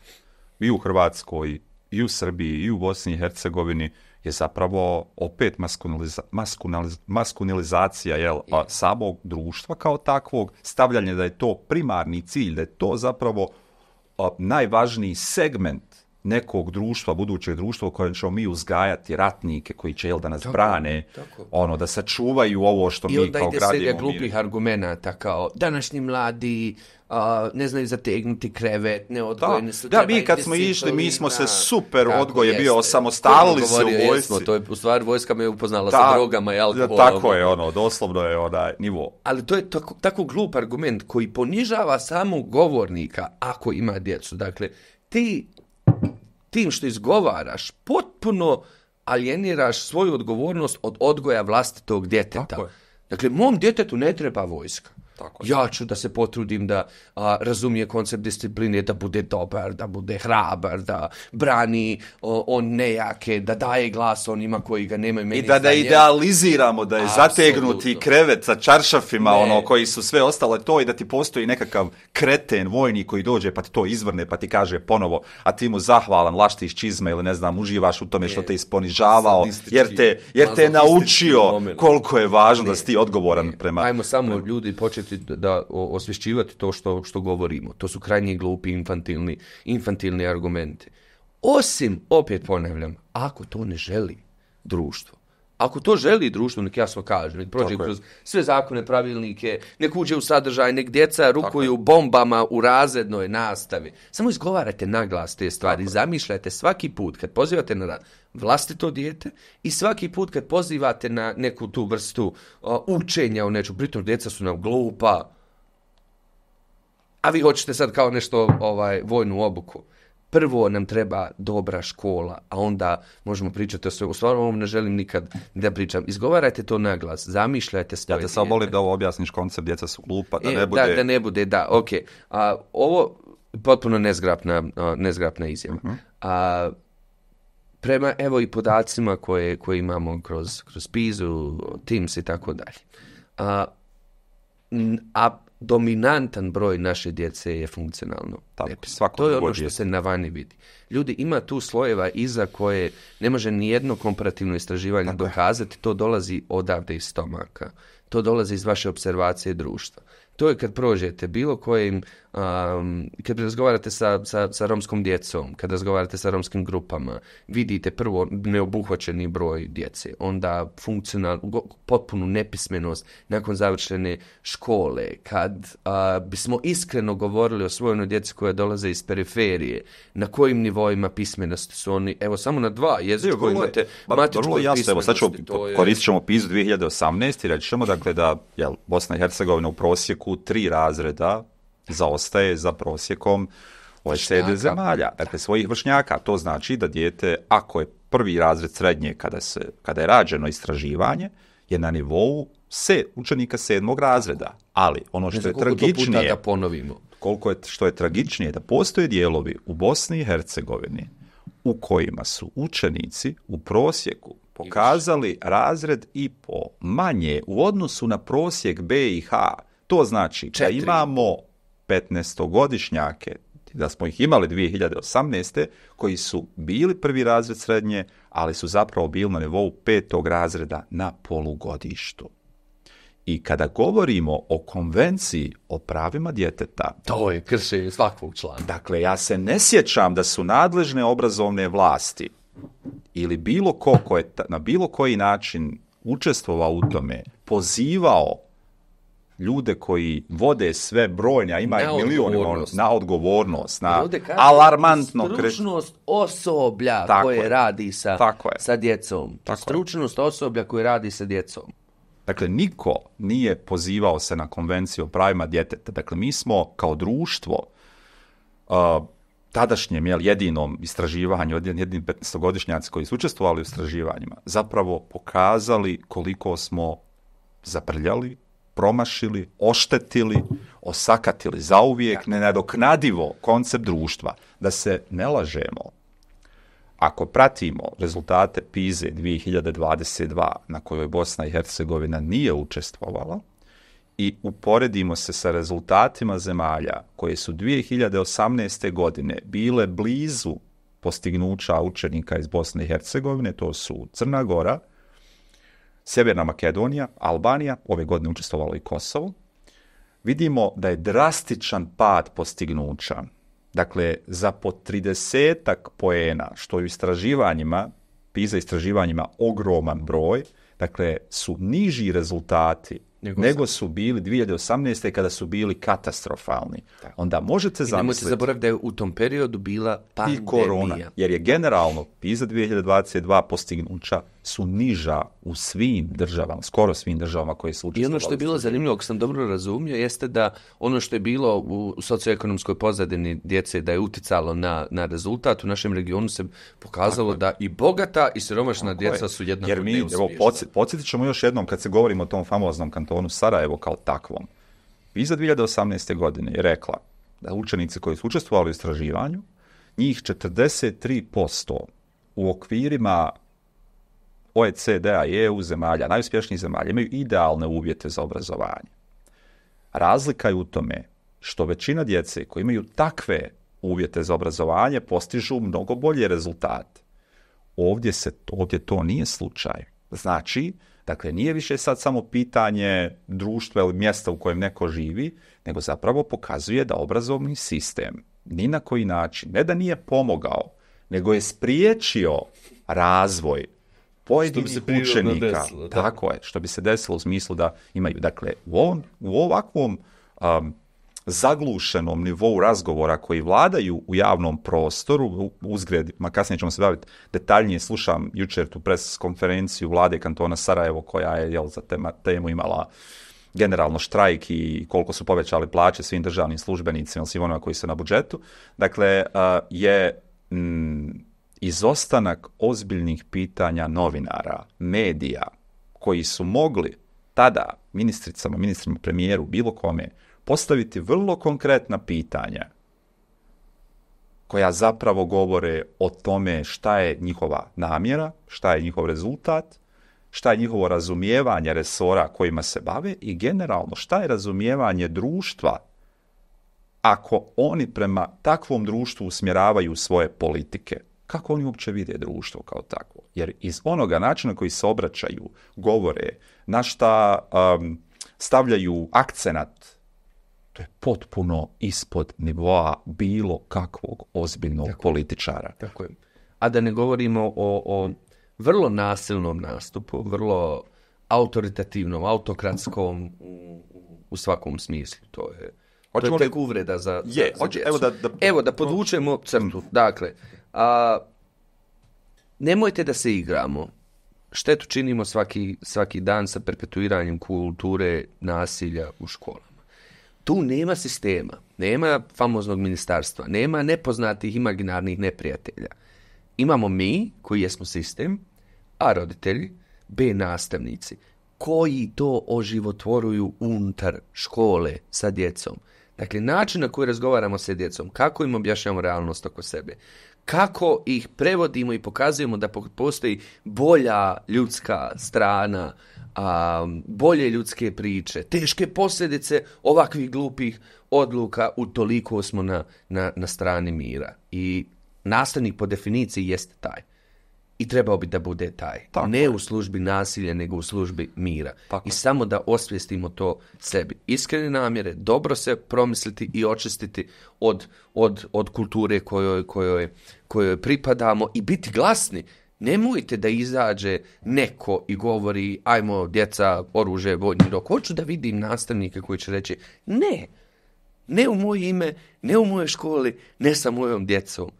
i u Hrvatskoj, i u Srbiji, i u Bosni i Hercegovini, je zapravo opet maskuniliza, maskuniliz, maskunilizacija jel, yeah. a, samog društva kao takvog, stavljanje da je to primarni cilj, da je to zapravo a, najvažniji segment nekog društva, budućeg društva u kojem ćemo mi uzgajati ratnike koji će, jel, da nas tako, brane, tako. ono, da sačuvaju ovo što I mi kao gradimo. I onda ide glupih argumenta kao današnji mladi uh, ne znaju zategnuti krevet, ne odgojene su Da, mi kad smo išli, mi smo se super tako, odgoje jeste. bio, osamostalili se u vojsci. Jesmo, to je, u stvari, vojska me upoznala da, sa drogama i alkoholom. Da, tako je, ono, doslovno je onaj nivo. Ali to je tako, tako glup argument koji ponižava samog govornika ako ima djecu. Dakle, ti tim što izgovaraš, potpuno alijeniraš svoju odgovornost od odgoja vlastitog djeteta. Tako je. Dakle, mom djetetu ne treba vojska. Tako je. Ja ću da se potrudim da a, razumije koncept discipline, da bude dobar, da bude hrabar, da brani o, on nejake, da daje glas onima koji ga nemaju. Meni I da ne idealiziramo da je Absolutno. zategnuti krevet sa čaršafima, ne. ono koji su sve ostale to i da ti postoji nekakav kreten vojni koji dođe pa ti to izvrne pa ti kaže ponovo, a ti mu zahvalan, laštiš čizme ili ne znam, uživaš u tome ne. što te isponižavao, jer te, jer te naučio koliko je važno ne. da si ti odgovoran ne. prema... Ajmo samo prema... ljudi početi pokušati da osvješćivati to što što govorimo. To su krajnje glupi infantilni infantilni argumenti. Osim, opet ponavljam, ako to ne želi društvo. Ako to želi društvo, nek jasno kažem, nek prođe kroz sve zakone, pravilnike, nek uđe u sadržaj, nek djeca rukuju Tako bombama u razrednoj nastavi. Samo izgovarajte naglas te stvari, Tako zamišljajte svaki put kad pozivate na rad, vlastito dijete i svaki put kad pozivate na neku tu vrstu o, učenja u nečem, pritom djeca su nam glupa, a vi hoćete sad kao nešto ovaj vojnu obuku. Prvo nam treba dobra škola, a onda možemo pričati o svemu. Stvarno ovom ne želim nikad da pričam. Izgovarajte to na glas, zamišljajte svoje Ja te samo volim da ovo objasniš koncept, djeca su glupa, da e, ne bude... Da, da ne bude, da, okej. Okay. Ovo potpuno nezgrapna, a, nezgrapna izjava. Uh mhm. -huh. a, prema evo i podacima koje, koje imamo kroz, kroz PIZU, Teams i tako dalje. A, a dominantan broj naše djece je funkcionalno. Tako, to je ono što se na vani vidi. Ljudi, ima tu slojeva iza koje ne može ni jedno komparativno istraživanje tako dokazati. Je. To dolazi odavde iz stomaka. To dolazi iz vaše observacije društva. Uh, To je kad prođete bilo kojim, um, kad razgovarate sa, sa, sa romskom djecom, kad razgovarate sa romskim grupama, vidite prvo neobuhvaćeni broj djece, onda funkcional, potpunu nepismenost nakon završene škole, kad uh, bismo iskreno govorili o svojnoj djeci koja dolaze iz periferije, na kojim nivoima pismenosti su oni, evo samo na dva jezika koji imate ba, pa, matičkoj jasno, pismenosti. Evo, sad ćemo, je... koristit ćemo PIS 2018 i reći ćemo dakle, da jel, Bosna i Hercegovina u prosjeku proseku tri razreda zaostaje za prosjekom OECD zemalja, dakle svojih vršnjaka. To znači da dijete, ako je prvi razred srednje kada, se, kada je rađeno istraživanje, je na nivou se učenika sedmog razreda. Ali ono što je tragičnije... Puta da ponovimo. Koliko je, što je tragičnije da postoje dijelovi u Bosni i Hercegovini u kojima su učenici u prosjeku pokazali razred i po manje u odnosu na prosjek BiH To znači da imamo 15-godišnjake, da smo ih imali 2018. koji su bili prvi razred srednje, ali su zapravo bili na nivou petog razreda na polugodištu. I kada govorimo o konvenciji o pravima djeteta... To je kršenje svakog člana. Dakle, ja se ne sjećam da su nadležne obrazovne vlasti ili bilo ko ko je na bilo koji način učestvovao u tome, pozivao ljude koji vode sve brojnja, ima ih milioni ono, na odgovornost, na kaže, alarmantno stručnost kre... osoblja tako koje je. radi sa tako je. sa djecom. Tako stručnost je. osoblja koje radi sa djecom. Dakle niko nije pozivao se na konvenciju o pravima djeteta. Dakle mi smo kao društvo uh, tadašnjem jel, jedinom istraživanju, jedin, jedin 15-godišnjaci koji su učestvovali u istraživanjima, zapravo pokazali koliko smo zaprljali, promašili, oštetili, osakatili zauvijek, nenadoknadivo koncept društva. Da se ne lažemo, ako pratimo rezultate PISA 2022 na kojoj Bosna i Hercegovina nije učestvovala i uporedimo se sa rezultatima zemalja koje su 2018. godine bile blizu postignuća učenika iz Bosne i Hercegovine, to su Crna Gora, Severna Makedonija, Albanija, ove godine učestvovalo i Kosovo, vidimo da je drastičan pad postignuća. Dakle, za po 30-ak poena, što je u istraživanjima, PISA istraživanjima ogroman broj, dakle, su niži rezultati nego, nego su bili 2018. kada su bili katastrofalni. Tako. Onda možete zamisliti... I nemojte zaboraviti da je u tom periodu bila pandemija. I korona, jer je generalno PISA 2022 postignuća su niža u svim državama, skoro svim državama koje su učestvovali. I ono što je bilo zanimljivo, ako sam dobro razumio, jeste da ono što je bilo u socioekonomskoj pozadini djece da je uticalo na, na rezultat, u našem regionu se pokazalo Tako da i bogata i siromašna djeca je. su jednako Jer mi, neuspješna. Evo, podsjet, podsjetit ćemo još jednom kad se govorimo o tom famoznom kantonu Sarajevo kao takvom. Iza 2018. godine je rekla da učenice koji su učestvovali u istraživanju, njih 43% u okvirima OECD-a i EU zemalja, najuspješnijih zemalja, imaju idealne uvjete za obrazovanje. Razlika je u tome što većina djece koji imaju takve uvjete za obrazovanje postižu mnogo bolje rezultate. Ovdje, se, ovdje to nije slučaj. Znači, dakle, nije više sad samo pitanje društva ili mjesta u kojem neko živi, nego zapravo pokazuje da obrazovni sistem ni na koji način, ne da nije pomogao, nego je spriječio razvoj pojedinih učenika. Desilo, da. Tako je, što bi se desilo u smislu da imaju. Dakle, u, ovom, u ovakvom um, zaglušenom nivou razgovora koji vladaju u javnom prostoru, uzgred, ma kasnije ćemo se baviti detaljnije, slušam jučer tu pres konferenciju vlade kantona Sarajevo koja je jel, za tema, temu imala generalno štrajk i koliko su povećali plaće svim državnim službenicima, svim onima koji su na budžetu. Dakle, uh, je mm, izostanak ozbiljnih pitanja novinara, medija, koji su mogli tada ministricama, ministrima, premijeru, bilo kome, postaviti vrlo konkretna pitanja koja zapravo govore o tome šta je njihova namjera, šta je njihov rezultat, šta je njihovo razumijevanje resora kojima se bave i generalno šta je razumijevanje društva ako oni prema takvom društvu usmjeravaju svoje politike – kako oni uopće vide društvo kao takvo. Jer iz onoga načina koji se obraćaju, govore, na šta um, stavljaju akcenat, to je potpuno ispod nivoa bilo kakvog ozbiljnog tako, političara. Tako je. A da ne govorimo o, o vrlo nasilnom nastupu, vrlo autoritativnom, autokratskom u, u svakom smislu. To je, to je tek uvreda za, je, za, za djecu. Evo da, da, evo da podvučemo crtu. Mm. Dakle, A, nemojte da se igramo. Štetu činimo svaki, svaki dan sa perpetuiranjem kulture nasilja u školama. Tu nema sistema, nema famoznog ministarstva, nema nepoznatih imaginarnih neprijatelja. Imamo mi, koji jesmo sistem, a roditelji, b nastavnici, koji to oživotvoruju unutar škole sa djecom. Dakle, način na koji razgovaramo sa djecom, kako im objašnjamo realnost oko sebe, kako ih prevodimo i pokazujemo da postoji bolja ljudska strana, a, bolje ljudske priče, teške posljedice ovakvih glupih odluka u toliko smo na, na, na strani mira. I nastavnik po definiciji jeste taj i trebao bi da bude taj. Tako ne je. u službi nasilja, nego u službi mira. Tako. I samo da osvijestimo to sebi. Iskrene namjere, dobro se promisliti i očistiti od, od, od kulture kojoj, kojoj, kojoj pripadamo i biti glasni. Nemojte da izađe neko i govori ajmo djeca, oružje, vojni rok. Hoću da vidim nastavnike koji će reći ne, ne u moje ime, ne u moje školi, ne sa mojom djecom.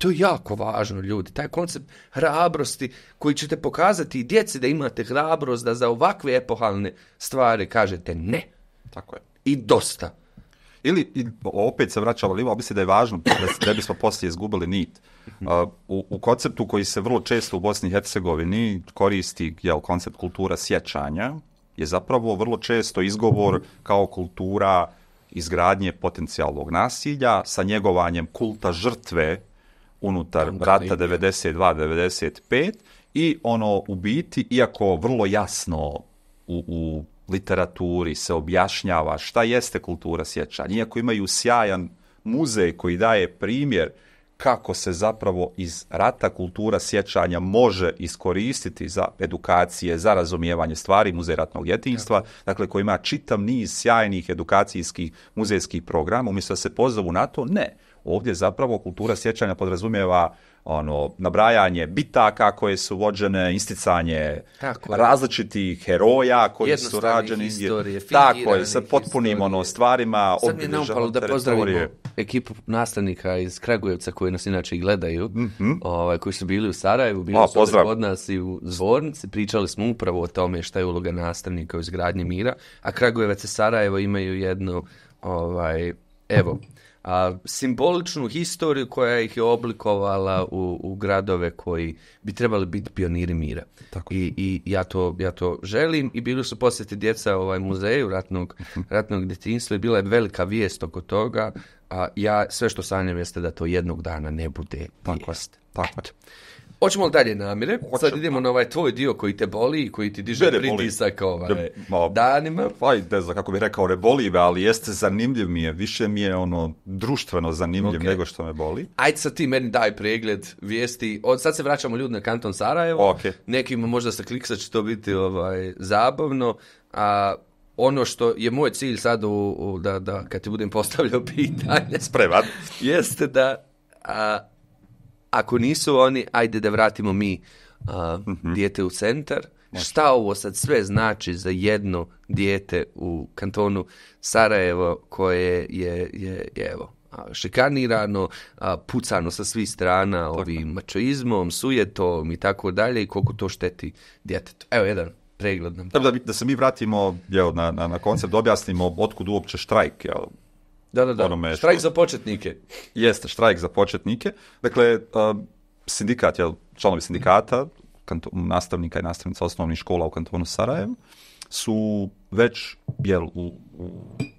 To je jako važno, ljudi. Taj koncept hrabrosti koji ćete pokazati i djeci da imate hrabrost da za ovakve epohalne stvari kažete ne. Tako je. I dosta. Ili, i, opet se vraćalo, ali mislim da je važno da, da bismo poslije izgubili nit. Uh, u, u konceptu koji se vrlo često u Bosni i Hercegovini koristi je koncept kultura sjećanja, je zapravo vrlo često izgovor kao kultura izgradnje potencijalnog nasilja sa njegovanjem kulta žrtve unutar Tanka rata 92-95 i ono u biti, iako vrlo jasno u, u literaturi se objašnjava šta jeste kultura sjećanja, iako imaju sjajan muzej koji daje primjer kako se zapravo iz rata kultura sjećanja može iskoristiti za edukacije, za razumijevanje stvari muzej ratnog djetinjstva, dakle koji ima čitav niz sjajnih edukacijskih muzejskih programa, umjesto da se pozovu na to, ne ovdje zapravo kultura sjećanja podrazumijeva ono, nabrajanje bitaka koje su vođene, isticanje tako različitih heroja koji su rađeni. Jednostavnih Tako je, sa potpunim ono, stvarima. Sad mi je naupalo da pozdravimo ekipu nastavnika iz Kragujevca koji nas inače gledaju, mm -hmm. ovaj, koji su bili u Sarajevu, bili o, su kod nas i u Zvornici. Pričali smo upravo o tome šta je uloga nastavnika u izgradnji mira, a Kragujevac i Sarajevo imaju jednu ovaj, evo, a, simboličnu historiju koja ih je oblikovala u, u gradove koji bi trebali biti pioniri mira. Tako. I, i ja, to, ja to želim i bili su posjeti djeca ovaj muzeju ratnog, mhm. ratnog djetinjstva i bila je velika vijest oko toga. A ja sve što sanjam jeste da to jednog dana ne bude vijest. Tako. Tako. Eto. Hoćemo li dalje namire? Hoće, Sad idemo na ovaj tvoj dio koji te boli i koji ti diže Bere pritisak boli. ovaj, ma, danima. Pa, ne znam kako bih rekao, ne boli me, ali jeste zanimljiv mi je. Više mi je ono društveno zanimljiv okay. nego što me boli. Ajde sad ti meni daj pregled vijesti. Od sad se vraćamo ljudi na kanton Sarajevo. Okay. Nekim možda sa kliksa će to biti ovaj, zabavno. A ono što je moj cilj sad, u, u, da, da kad ti budem postavljao pitanje... Spreman. jeste da... A, ako nisu oni, ajde da vratimo mi uh, mm-hmm. dijete u centar. Možda. Šta ovo sad sve znači za jedno dijete u kantonu Sarajevo koje je, je, je evo, šikanirano, a, pucano sa svih strana tako. ovim mačoizmom, sujetom i tako dalje i koliko to šteti djetetu. Evo jedan pregled nam. Da, da, da se mi vratimo jel, na, na, na koncept, objasnimo otkud uopće štrajk. Jel, Da, da, da. Ono štrajk što... za početnike. Jeste, štrajk za početnike. Dakle, uh, sindikat, jel, članovi sindikata, kanto, nastavnika i nastavnica osnovnih škola u kantonu Sarajevo, su već jel, u, u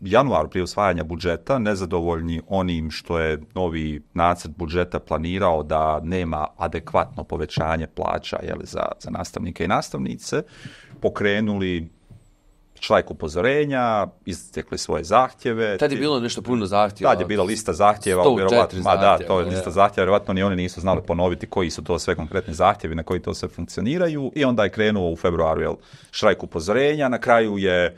januaru prije usvajanja budžeta nezadovoljni onim što je novi nacrt budžeta planirao da nema adekvatno povećanje plaća jel, za, za nastavnike i nastavnice, pokrenuli člajk upozorenja, istekli svoje zahtjeve. Tad je bilo nešto puno zahtjeva. Tad je bila lista zahtjeva. 104 zahtjeva. Ma da, to je lista zahtjeva. Vjerovatno ni oni nisu znali ponoviti koji su to sve konkretni zahtjevi, na koji to sve funkcioniraju. I onda je krenuo u februaru jel, štrajk upozorenja. Na kraju je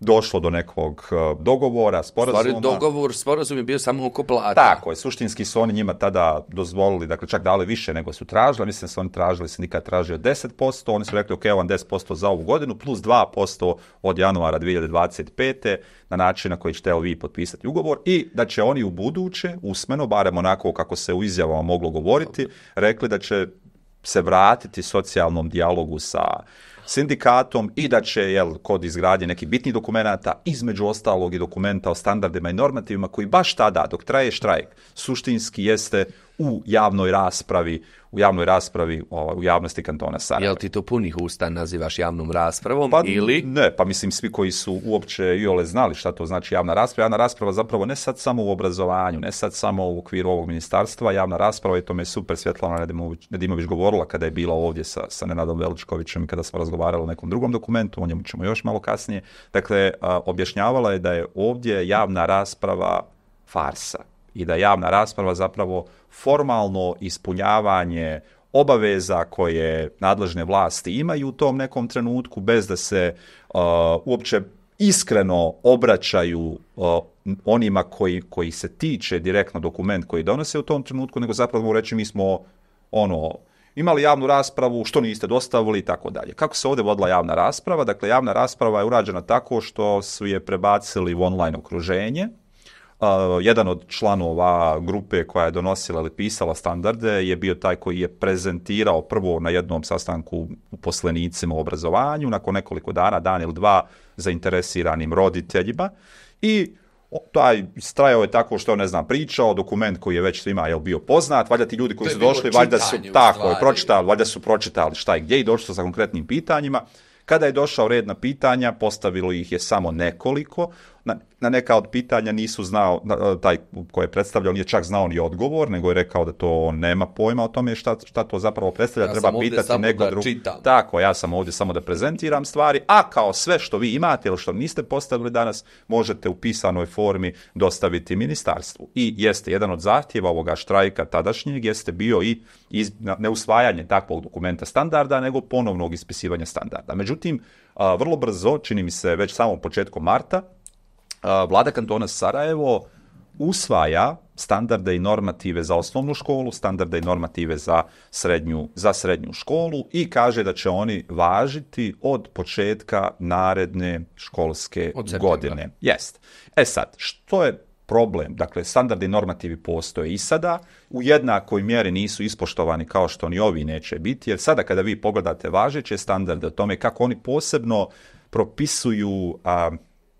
došlo do nekog e, dogovora, sporazuma. Stvari dogovor, sporazum je bio samo oko plata. Tako je, suštinski su oni njima tada dozvolili, dakle čak dali više nego su tražili, mislim da su oni tražili, se nikad tražio 10%, oni su rekli, ok, vam 10% za ovu godinu, plus 2% od januara 2025. na način na koji ćete vi potpisati ugovor i da će oni u buduće, usmeno, barem onako kako se u izjavama moglo govoriti, rekli da će se vratiti socijalnom dijalogu sa sindikatom i da će jel, kod izgradnje nekih bitnih dokumentata, između ostalog i dokumenta o standardima i normativima koji baš tada, dok traje štrajk, suštinski jeste u javnoj raspravi u javnoj raspravi u javnosti kantona Sarajeva. Jel ti to punih usta nazivaš javnom raspravom pa, ili? Ne, pa mislim svi koji su uopće i ole znali šta to znači javna rasprava. Javna rasprava zapravo ne sad samo u obrazovanju, ne sad samo u okviru ovog ministarstva. Javna rasprava je tome super Svjetlana Nedimović, Nedimović govorila kada je bila ovdje sa, sa Nenadom Veličkovićem i kada smo razgovarali o nekom drugom dokumentu, o njemu ćemo još malo kasnije. Dakle, a, objašnjavala je da je ovdje javna rasprava farsa, i da javna rasprava zapravo formalno ispunjavanje obaveza koje nadležne vlasti imaju u tom nekom trenutku bez da se uh, uopće iskreno obraćaju uh, onima koji, koji se tiče direktno dokument koji donose u tom trenutku, nego zapravo mu reći mi smo ono, imali javnu raspravu, što niste dostavili i tako dalje. Kako se ovdje vodila javna rasprava? Dakle, javna rasprava je urađena tako što su je prebacili u online okruženje, uh, jedan od članova grupe koja je donosila ili pisala standarde je bio taj koji je prezentirao prvo na jednom sastanku u poslenicima u obrazovanju, nakon nekoliko dana, dan ili dva, zainteresiranim roditeljima i taj strajao je tako što ne znam pričao dokument koji je već svima jel bio poznat valjda ti ljudi koji su došli valjda su tako je pročitali valjda su pročitali šta i gdje i došli sa konkretnim pitanjima kada je došao red na pitanja postavilo ih je samo nekoliko na, na neka od pitanja nisu znao, na, e, taj koji je predstavljao nije čak znao ni odgovor, nego je rekao da to on nema pojma o tome šta, šta to zapravo predstavlja, ja treba pitati neko drugo. Tako, ja sam ovdje samo da prezentiram stvari, a kao sve što vi imate ili što niste postavili danas, možete u pisanoj formi dostaviti ministarstvu. I jeste, jedan od zahtjeva ovoga štrajka tadašnjeg jeste bio i iz, neusvajanje takvog dokumenta standarda, nego ponovnog ispisivanja standarda. Međutim, a, vrlo brzo, čini mi se već samo početkom marta, vlada kantona Sarajevo usvaja standarde i normative za osnovnu školu, standarde i normative za srednju, za srednju školu i kaže da će oni važiti od početka naredne školske od godine. Jest. E sad, što je problem? Dakle, standardi i normativi postoje i sada, u jednakoj mjeri nisu ispoštovani kao što ni ovi neće biti, jer sada kada vi pogledate važeće standarde o tome kako oni posebno propisuju a,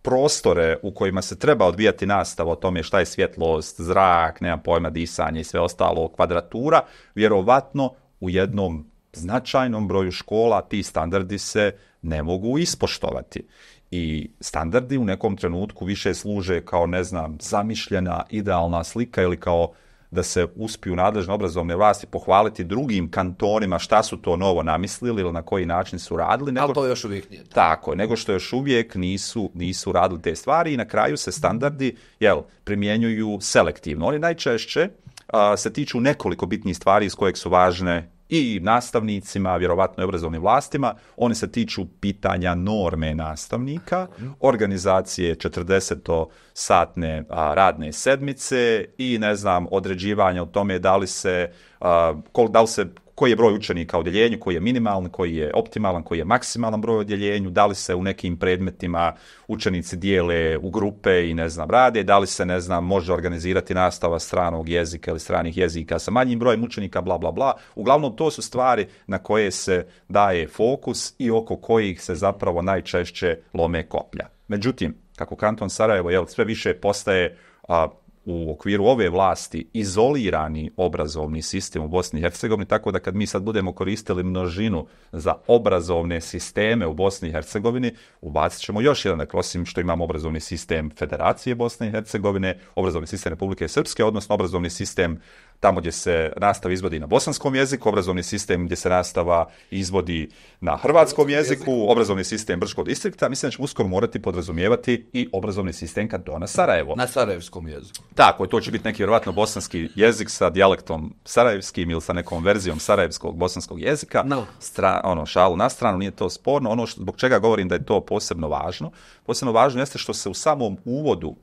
prostore u kojima se treba odvijati nastava o tome šta je svjetlost, zrak, nema pojma disanje i sve ostalo, kvadratura, vjerovatno u jednom značajnom broju škola ti standardi se ne mogu ispoštovati. I standardi u nekom trenutku više služe kao, ne znam, zamišljena, idealna slika ili kao uh, da se uspiju nadležne obrazovne vlasti pohvaliti drugim kantorima šta su to novo namislili ili na koji način su radili. Nego, Ali to još uvijek nije. Tako, nego što još uvijek nisu, nisu radili te stvari i na kraju se standardi jel, primjenjuju selektivno. Oni najčešće a, se tiču nekoliko bitnih stvari iz kojeg su važne i nastavnicima, vjerovatno i obrazovnim vlastima. Oni se tiču pitanja norme nastavnika, organizacije 40-satne radne sedmice i ne znam, određivanja o tome da li se, a, kol, da li se koji je broj učenika u odjeljenju, koji je minimalan, koji je optimalan, koji je maksimalan broj u odjeljenju, da li se u nekim predmetima učenici dijele u grupe i ne znam rade, da li se ne znam može organizirati nastava stranog jezika ili stranih jezika sa manjim brojem učenika, bla bla bla. Uglavnom to su stvari na koje se daje fokus i oko kojih se zapravo najčešće lome koplja. Međutim, kako Kanton Sarajevo jel, sve više postaje a, u okviru ove vlasti izolirani obrazovni sistem u Bosni i Hercegovini, tako da kad mi sad budemo koristili množinu za obrazovne sisteme u Bosni i Hercegovini, ubacit ćemo još jedan, dakle, osim što imamo obrazovni sistem Federacije Bosne i Hercegovine, obrazovni sistem Republike Srpske, odnosno obrazovni sistem uh, tamo gdje se nastava izvodi na bosanskom jeziku, obrazovni sistem gdje se nastava izvodi na hrvatskom jeziku, obrazovni sistem Brškog distrikta, mislim da ćemo uskoro morati podrazumijevati i obrazovni sistem kad na Sarajevo. Na sarajevskom jeziku. Tako, to će biti neki vjerovatno bosanski jezik sa dijalektom sarajevskim ili sa nekom verzijom sarajevskog bosanskog jezika. No. Stra, ono, šalu na stranu, nije to sporno. Ono što, zbog čega govorim da je to posebno važno, posebno važno jeste što se u samom uvodu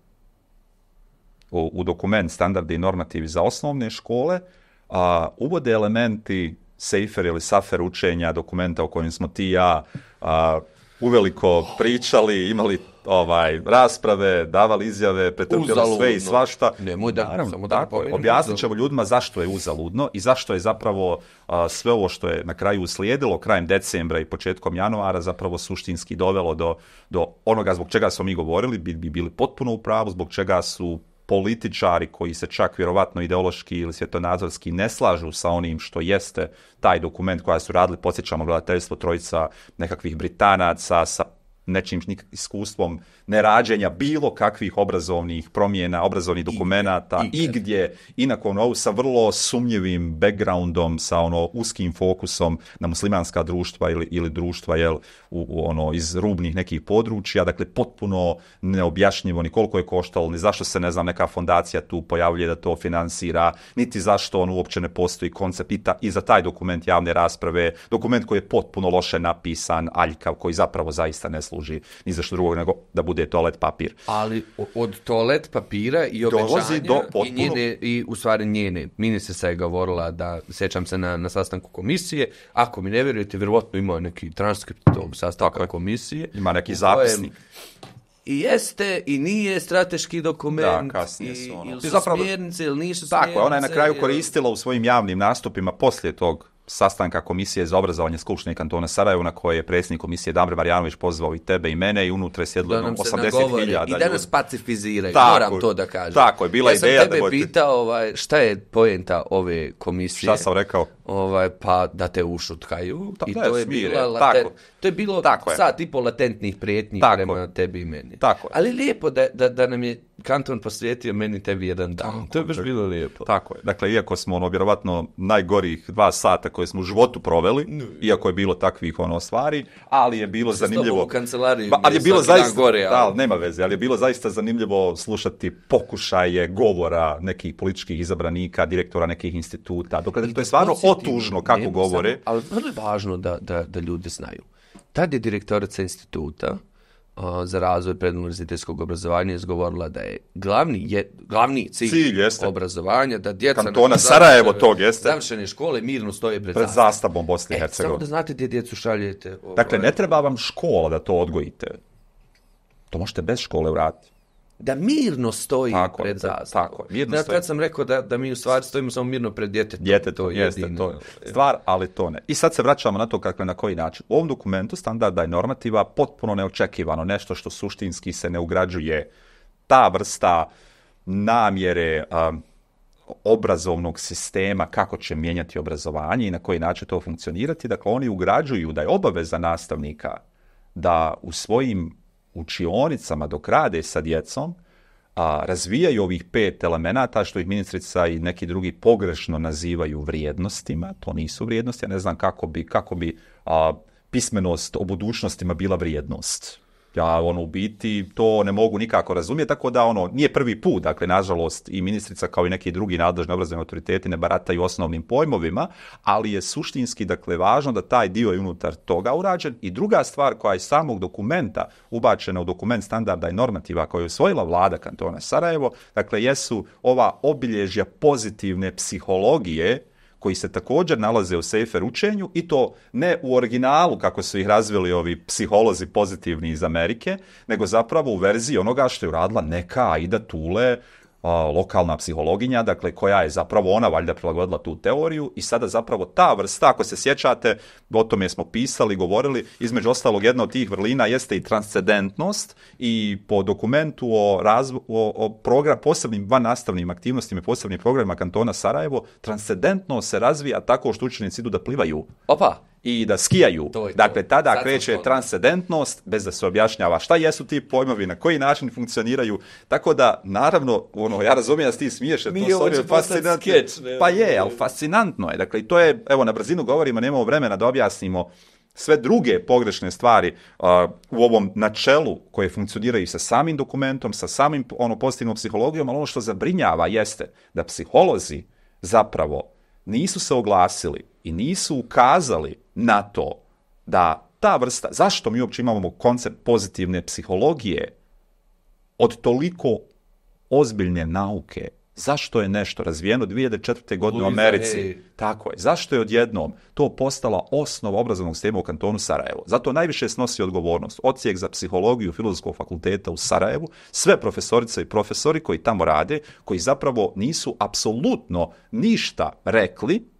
u dokument standardi i normativi za osnovne škole, a, uvode elementi safer ili safer učenja dokumenta o kojim smo ti i ja a, uveliko pričali, imali ovaj rasprave, davali izjave, pretrpjeli sve i svašta. Nemoj da, Naravno, samo da tako, Objasnit ćemo ljudima zašto je uzaludno i zašto je zapravo a, sve ovo što je na kraju uslijedilo krajem decembra i početkom januara zapravo suštinski dovelo do, do onoga zbog čega smo mi govorili, bi, bi bili potpuno u pravu, zbog čega su političari koji se čak vjerovatno ideološki ili svjetonazorski ne slažu sa onim što jeste taj dokument koja su radili, posjećamo gledateljstvo trojica nekakvih Britanaca sa nečim iskustvom nerađenja bilo kakvih obrazovnih promjena, obrazovnih dokumenta i gdje i nakon ovu sa vrlo sumnjivim backgroundom, sa ono uskim fokusom na muslimanska društva ili, ili društva jel, u, u, ono iz rubnih nekih područja, dakle potpuno neobjašnjivo ni koliko je koštalo, ni zašto se ne znam neka fondacija tu pojavlje da to finansira, niti zašto on uopće ne postoji koncept i, ta, i za taj dokument javne rasprave, dokument koji je potpuno loše napisan, aljkav, koji zapravo zaista ne služi ni za što drugog nego da bude toalet papir. Ali od toalet papira i obećanja do potpuno... i, njene, i u stvari njene ministrica je govorila da sećam se na, na sastanku komisije, ako mi ne vjerujete, vjerovatno imao neki transkript tog sastanka Tako, komisije. Ima neki zapisnik. I jeste, i nije strateški dokument. Da, kasnije su ono. I, ili su Zapravo, smjernice, ili nisu smjernice. Tako, ona je na kraju koristila u svojim javnim nastupima poslije tog sastanka komisije za obrazovanje Skupštine kantona Sarajevo na koje je predsjednik komisije Damre Marjanović pozvao i tebe i mene i unutra je sjedlo 80.000 ljudi. I da nas pacifiziraju, tako, moram to da kažem. Tako je, bila ja ideja. Ja sam tebe da bojte... pitao ovaj, šta je pojenta ove komisije. Šta sam rekao? Ovaj, pa da te ušutkaju. Ta, I ne, to, je smire, laten... tako. to je bilo tako sat je. i po latentnih prijetnjih prema tebi i meni. Tako je. Ali lijepo da, da, da nam je Kanton posvijetio meni tebi jedan dan. Tako, to je baš tako. bilo lijepo. Tako je. Dakle, iako smo ono, vjerovatno najgorih dva sata koje smo u životu proveli, no, iako je bilo takvih ono stvari, ali je bilo zanimljivo... U kancelariji ba, ali je bilo zaista, gore, ali... Da, nema veze, ali je bilo zaista zanimljivo slušati pokušaje govora nekih političkih izabranika, direktora nekih instituta. Dakle, to je stvarno otužno kako nema, govore. Sam, ali vrlo je važno da, da, da ljudi znaju. Tad je direktorica instituta, za razvoj preduniverzitetskog obrazovanja izgovorila da je glavni, je, glavni cilj, cilj jeste. obrazovanja da djeca... Kantona Sarajevo tog, jeste? Završene škole mirno stoje pred, pred zastavom Bosne i e, Hercegovine. Samo da znate gdje djecu šaljete. Dakle, ne ovaj. treba vam škola da to odgojite. To možete bez škole vratiti da mirno stoji tako, pred zastavom. Tako, mirno znači, stoji. Kad sam rekao da, da mi u stvari stojimo samo mirno pred djetetom. Djetetom, je jeste, jedino. to je stvar, ali to ne. I sad se vraćamo na to kako na koji način. U ovom dokumentu standarda i normativa potpuno neočekivano, nešto što suštinski se ne ugrađuje ta vrsta namjere um, obrazovnog sistema, kako će mijenjati obrazovanje i na koji način to funkcionirati. Dakle, oni ugrađuju da je obaveza nastavnika da u svojim učionicama dok rade sa djecom, a, razvijaju ovih pet elemenata što ih ministrica i neki drugi pogrešno nazivaju vrijednostima. To nisu vrijednosti, ja ne znam kako bi, kako bi a, pismenost o budućnostima bila vrijednost ja ono u biti to ne mogu nikako razumjeti, tako da ono nije prvi put, dakle nažalost i ministrica kao i neki drugi nadležni obrazovni autoriteti ne barataju osnovnim pojmovima, ali je suštinski dakle važno da taj dio je unutar toga urađen i druga stvar koja je samog dokumenta ubačena u dokument standarda i normativa koju je usvojila vlada kantona Sarajevo, dakle jesu ova obilježja pozitivne psihologije, koji se također nalaze u Sefer učenju i to ne u originalu kako su ih razvili ovi psiholozi pozitivni iz Amerike, nego zapravo u verziji onoga što je uradila neka Aida Tule lokalna psihologinja, dakle koja je zapravo ona valjda prilagodila tu teoriju i sada zapravo ta vrsta, ako se sjećate, o tome smo pisali, govorili, između ostalog jedna od tih vrlina jeste i transcendentnost i po dokumentu o, razvo, o, o program, posebnim vanastavnim aktivnostima i posebnim programima kantona Sarajevo, transcendentnost se razvija tako što učenici idu da plivaju. Opa! i da skijaju. To je, dakle, tada to. kreće to. transcendentnost, bez da se objašnjava šta jesu ti pojmovi, na koji način funkcioniraju. Tako da, naravno, ono, ja razumijem da ti smiješ, Mi to je fascinantno. Skeč, pa je, ali fascinantno je. Dakle, to je, evo, na brzinu govorimo, nemamo vremena da objasnimo sve druge pogrešne stvari uh, u ovom načelu koje funkcioniraju sa samim dokumentom, sa samim ono, pozitivnom psihologijom, ali ono što zabrinjava jeste da psiholozi zapravo nisu se oglasili i nisu ukazali na to da ta vrsta, zašto mi uopće imamo koncept pozitivne psihologije od toliko ozbiljne nauke, zašto je nešto razvijeno 2004. godine Luisa, u Americi, hey. tako je, zašto je odjednom to postala osnova obrazovnog sistema u kantonu Sarajevo. Zato najviše snosi odgovornost ocijek za psihologiju filozofskog fakulteta u Sarajevu, sve profesorice i profesori koji tamo rade, koji zapravo nisu apsolutno ništa rekli,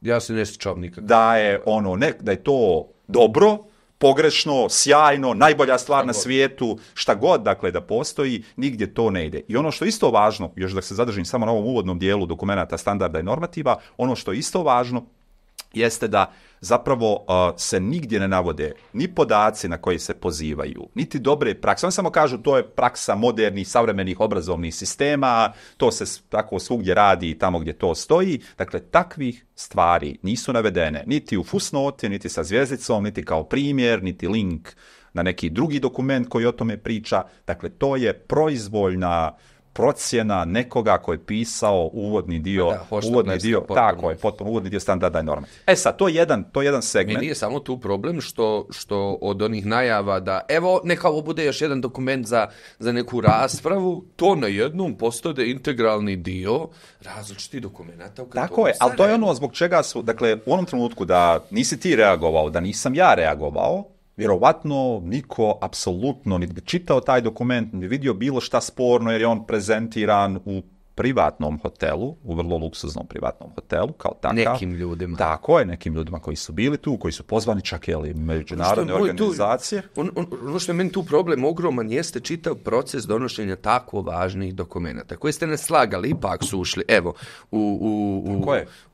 ja se ne sjećam nikak. Da je ono, ne, da je to dobro, pogrešno, sjajno, najbolja stvar šta na god. svijetu, šta god dakle da postoji, nigdje to ne ide. I ono što je isto važno, još da se zadržim samo na ovom uvodnom dijelu dokumenta standarda i normativa, ono što je isto važno jeste da uh, zapravo uh, se nigdje ne navode ni podaci na koji se pozivaju, niti dobre prakse. Oni samo kažu to je praksa modernih, savremenih obrazovnih sistema, to se tako svugdje radi i tamo gdje to stoji. Dakle, takvih stvari nisu navedene niti u fusnoti, niti sa zvijezdicom, niti kao primjer, niti link na neki drugi dokument koji o tome priča. Dakle, to je proizvoljna uh, procjena nekoga ko je pisao uvodni dio da, uvodni nešto, dio potpuno. tako je potpuno uvodni dio standarda i norme. E sad to je jedan to je jedan segment. Mi nije samo tu problem što što od onih najava da evo neka ovo bude još jedan dokument za za neku raspravu, to na jednom postade integralni dio različitih dokumenata u Tako je, al to je ono zbog čega su dakle u onom trenutku da nisi ti reagovao, da nisam ja reagovao, vjerovatno niko apsolutno niti bi čitao taj dokument, ni vidio bilo šta sporno jer je on prezentiran u privatnom hotelu, u vrlo luksuznom privatnom hotelu, kao takav. Nekim ljudima. Tako je, nekim ljudima koji su bili tu, koji su pozvani čak je li međunarodne ono je organizacije. Tu, on, on, ono što je meni tu problem ogroman jeste čitav proces donošenja tako važnih dokumenta koje ste ne slagali, ipak su ušli, evo, u, u, u,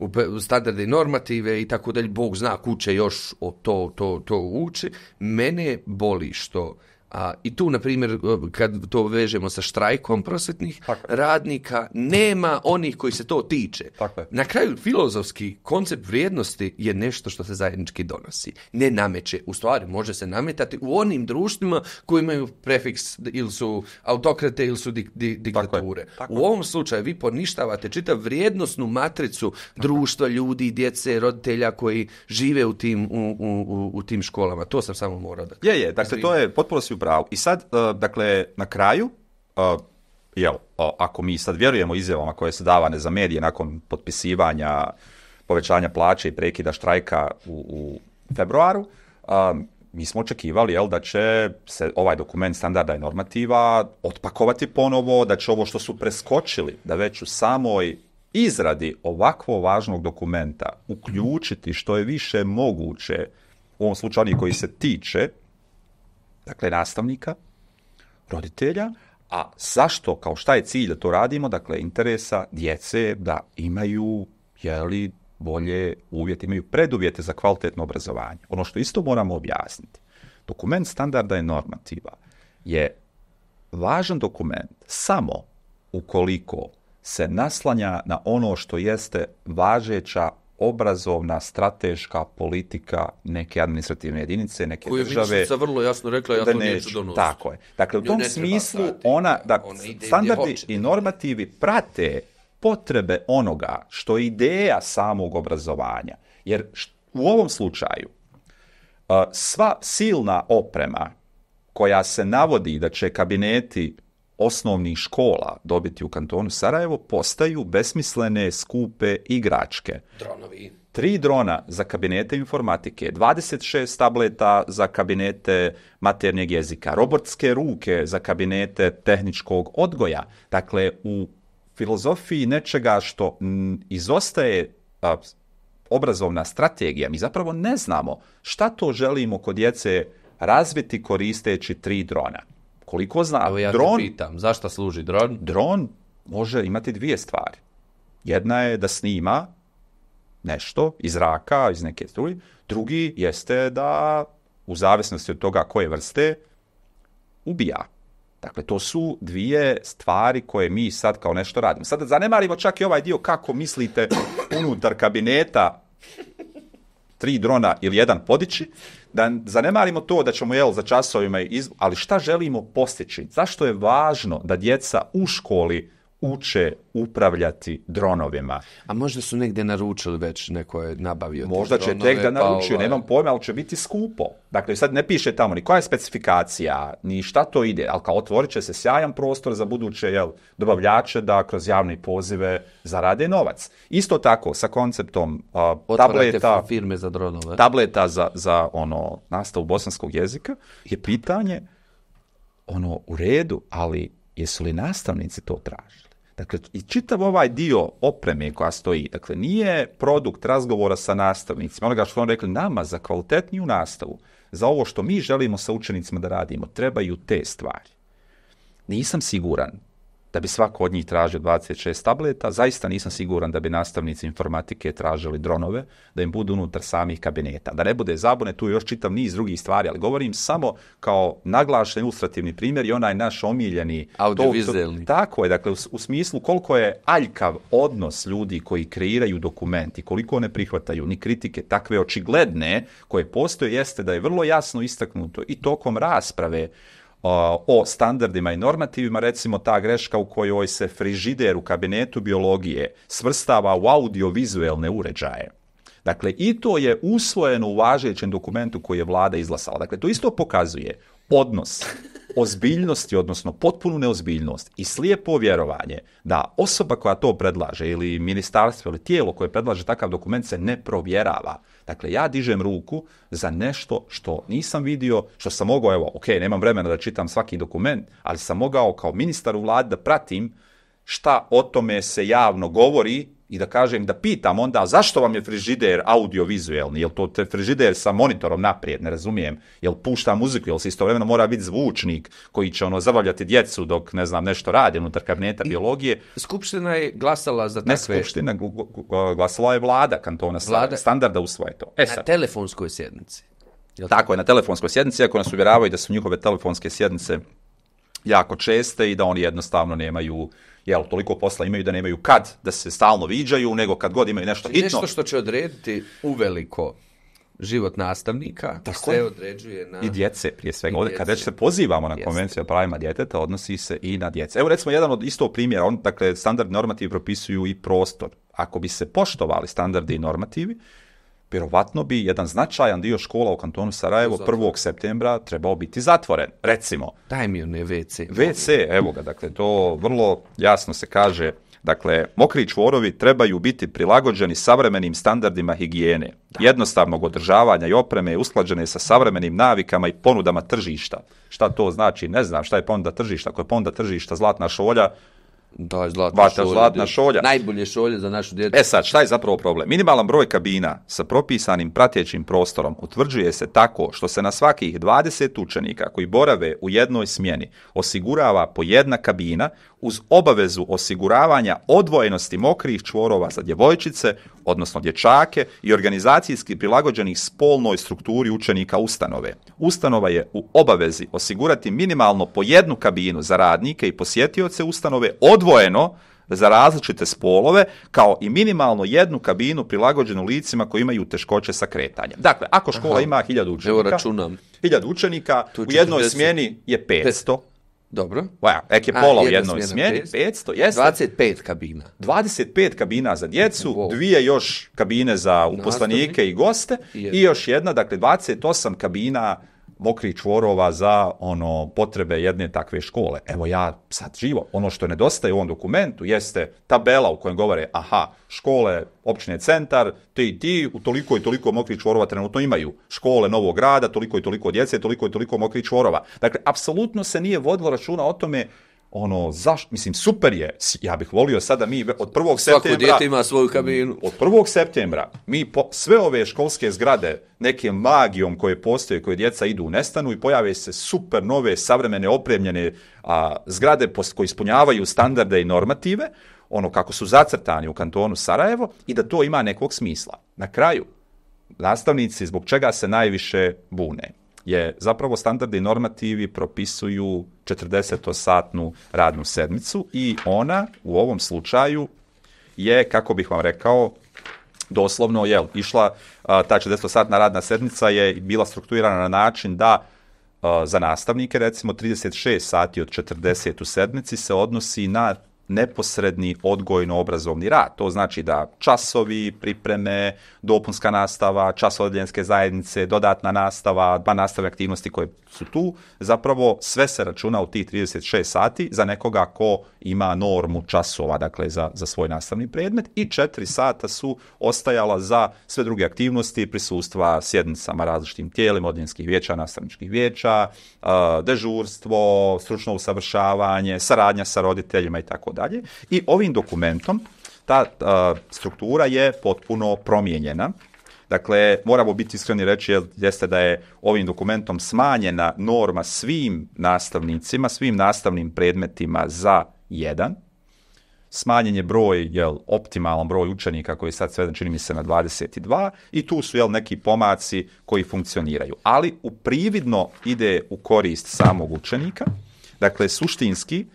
u, u standarde normative i tako dalje, Bog zna kuće još o to, to, to uči. Mene boli što... A, I tu, na primjer, kad to vežemo sa štrajkom prosvetnih Tako. radnika, nema onih koji se to tiče. Tako je. Na kraju, filozofski koncept vrijednosti je nešto što se zajednički donosi. Ne nameće, u stvari, može se nametati u onim društvima koji imaju prefiks ili su autokrate ili su di, di, diktature. Tako Tako. U ovom slučaju vi poništavate čitav vrijednostnu matricu Tako. društva, ljudi, djece, roditelja koji žive u tim, u, u, u, u tim školama. To sam samo morao da... Je, je, dakle, to je potpuno si u pravu. I sad, e, dakle, na kraju, e, jel, ako mi sad vjerujemo izjavama koje su davane za medije nakon potpisivanja, povećanja plaće i prekida štrajka u, u februaru, e, mi smo očekivali jel, da će se ovaj dokument standarda i normativa otpakovati ponovo, da će ovo što su preskočili, da već u samoj izradi ovakvo važnog dokumenta uključiti što je više moguće u ovom slučaju koji se tiče dakle nastavnika, roditelja, a zašto, kao šta je cilj da to radimo, dakle interesa djece da imaju, jeli, bolje uvjete, imaju preduvjete za kvalitetno obrazovanje. Ono što isto moramo objasniti, dokument standarda je normativa, je važan dokument samo ukoliko se naslanja na ono što jeste važeća obrazovna, strateška politika neke administrativne jedinice, neke Koju države. Koju je vrlo jasno rekla, ja to neću donositi. Tako je. Dakle, u tom smislu, stati. ona, da, ona standardi hoće, i normativi prate potrebe onoga što je ideja samog obrazovanja. Jer u ovom slučaju, sva silna oprema koja se navodi da će kabineti osnovnih škola dobiti u kantonu Sarajevo postaju besmislene skupe igračke. Dronovi. Tri drona za kabinete informatike, 26 tableta za kabinete maternjeg jezika, robotske ruke za kabinete tehničkog odgoja. Dakle, u filozofiji nečega što izostaje a, obrazovna strategija, mi zapravo ne znamo šta to želimo kod djece razviti koristeći tri drona koliko znam, Evo ja dron... Evo pitam, zašto služi dron? Dron može imati dvije stvari. Jedna je da snima nešto iz raka, iz neke struje. Drugi jeste da, u zavisnosti od toga koje vrste, ubija. Dakle, to su dvije stvari koje mi sad kao nešto radimo. Sad zanemarimo čak i ovaj dio kako mislite unutar kabineta tri drona ili jedan podići, da zanemarimo to da ćemo jel za časovima iz... ali šta želimo postići? Zašto je važno da djeca u školi uh, uče upravljati dronovima. A možda su negde naručili već neko je nabavio možda te dronove. Možda će tek da naručio, pa ovaj... nemam pojma, ali će biti skupo. Dakle, sad ne piše tamo ni koja je specifikacija, ni šta to ide, ali kao otvorit će se sjajan prostor za buduće jel, dobavljače da kroz javne pozive zarade novac. Isto tako sa konceptom uh, Otvorate tableta, firme za dronove. tableta za, za ono nastavu bosanskog jezika je pitanje ono u redu, ali jesu li nastavnici to tražili? Dakle, i čitav ovaj dio opreme koja stoji, dakle, nije produkt razgovora sa nastavnicima, onoga što on rekli, nama za kvalitetniju nastavu, za ovo što mi želimo sa učenicima da radimo, trebaju te stvari. Nisam siguran da bi svako od njih tražio 26 tableta, zaista nisam siguran da bi nastavnici informatike tražili dronove, da im budu unutar samih kabineta. Da ne bude zabune, tu još čitav niz drugih stvari, ali govorim samo kao naglašen ilustrativni primjer i onaj naš omiljeni... Audiovizualni. Tako je, dakle, u, u smislu koliko je aljkav odnos ljudi koji kreiraju dokumenti, koliko ne prihvataju ni kritike takve očigledne koje postoje, jeste da je vrlo jasno istaknuto i tokom rasprave o standardima i normativima, recimo ta greška u kojoj se frižider u kabinetu biologije svrstava u audiovizuelne uređaje. Dakle, i to je usvojeno u važećem dokumentu koji je vlada izlasala. Dakle, to isto pokazuje odnos ozbiljnosti, odnosno potpunu neozbiljnost i slijepo vjerovanje da osoba koja to predlaže ili ministarstvo ili tijelo koje predlaže takav dokument se ne provjerava. Dakle, ja dižem ruku za nešto što nisam vidio, što sam mogao, evo, ok, nemam vremena da čitam svaki dokument, ali sam mogao kao ministar u vladi da pratim šta o tome se javno govori i da kažem, da pitam onda zašto vam je frižider audio-vizuelni, je li to frižider sa monitorom naprijed, ne razumijem, je li pušta muziku, je li se istovremeno mora biti zvučnik koji će ono zavavljati djecu dok, ne znam, nešto radi unutar kabineta biologije. Skupština je glasala za takve... Ne skupština, glasala je vlada kantona, vlada... standarda usvoje to. E sad. Na telefonskoj sjednici. Je Tako je, na telefonskoj sjednici, ako nas uvjeravaju da su njihove telefonske sjednice jako česte i da oni jednostavno nemaju jel, toliko posla imaju da nemaju kad da se stalno viđaju, nego kad god imaju nešto znači, hitno. Nešto što će odrediti uveliko život nastavnika, Tako sve određuje na... I djece, prije svega. Djece. Kad već se pozivamo na konvenciju o pravima djeteta, odnosi se i na djece. Evo recimo jedan od istog primjera, on, dakle, standardni normativi propisuju i prostor. Ako bi se poštovali standardi i normativi, vjerovatno bi jedan značajan dio škola u kantonu Sarajevo 1. septembra trebao biti zatvoren, recimo. Daj mi one WC. WC, evo ga, dakle, to vrlo jasno se kaže. Dakle, mokri čvorovi trebaju biti prilagođeni savremenim standardima higijene, da. jednostavnog održavanja i opreme usklađene sa savremenim navikama i ponudama tržišta. Šta to znači? Ne znam šta je ponuda tržišta. Ako je ponuda tržišta zlatna šolja, Da, zlatna Vata, šolja. Zlatna šolja. Najbolje šolje za našu djecu. E sad, šta je zapravo problem? Minimalan broj kabina sa propisanim pratećim prostorom utvrđuje se tako što se na svakih 20 učenika koji borave u jednoj smjeni osigurava po jedna kabina uz obavezu osiguravanja odvojenosti mokrih čvorova za djevojčice, odnosno dječake i organizacijski prilagođenih spolnoj strukturi učenika ustanove. Ustanova je u obavezi osigurati minimalno po jednu kabinu za radnike i posjetioce ustanove od odvojeno za različite spolove, kao i minimalno jednu kabinu prilagođenu licima koji imaju teškoće sa kretanjem. Dakle, ako škola Aha. ima 1000 učenika, Evo računam. 1000 učenika je u jednoj smjeni je 500. 50. Dobro. Vaja, ek je pola A, u jednoj smjeni, 500, 500 jeste. 25 kabina. 25 kabina za djecu, wow. dvije još kabine za uposlanike Nastavni. i goste i, i još jedna, dakle 28 kabina mokrih čvorova za ono potrebe jedne takve škole. Evo ja sad živo. Ono što nedostaje u ovom dokumentu jeste tabela u kojem govore aha, škole, općine centar, ti i ti, u toliko i toliko mokrih čvorova trenutno imaju. Škole novog grada, toliko i toliko djece, toliko i toliko mokrih čvorova. Dakle, apsolutno se nije vodilo računa o tome ono, zaš, mislim, super je, ja bih volio sada mi od 1. septembra... Svako ima svoju kabinu. Mm, od 1. septembra mi po, sve ove školske zgrade neke magijom koje postoje, koje djeca idu u nestanu i pojave se super nove, savremene, opremljene a, zgrade post, koje ispunjavaju standarde i normative, ono kako su zacrtani u kantonu Sarajevo i da to ima nekog smisla. Na kraju, nastavnici zbog čega se najviše bune je zapravo standardi normativi propisuju 40-satnu radnu sedmicu i ona u ovom slučaju je, kako bih vam rekao, doslovno je išla, a, ta 40-satna radna sedmica je bila strukturirana na način da a, za nastavnike, recimo, 36 sati od 40 u sedmici se odnosi na neposredni odgojno-obrazovni rad. To znači da časovi, pripreme, dopunska nastava, čas odljenske zajednice, dodatna nastava, dva pa nastave aktivnosti koje su tu, zapravo sve se računa u tih 36 sati za nekoga ko ima normu časova, dakle za, za svoj nastavni predmet i 4 sata su ostajala za sve druge aktivnosti, prisustva sjednicama različitim tijelima, odljenskih vječa, nastavničkih vječa, dežurstvo, stručno usavršavanje, saradnja sa roditeljima i tako dalje. I ovim dokumentom ta a, struktura je potpuno promijenjena. Dakle, moramo biti iskreni reći jeste da je ovim dokumentom smanjena norma svim nastavnicima, svim nastavnim predmetima za jedan. Smanjen je broj, jel, optimalan broj učenika koji je sad sve čini mi se na 22 i tu su, jel, neki pomaci koji funkcioniraju. Ali u prividno ide u korist samog učenika. Dakle, suštinski,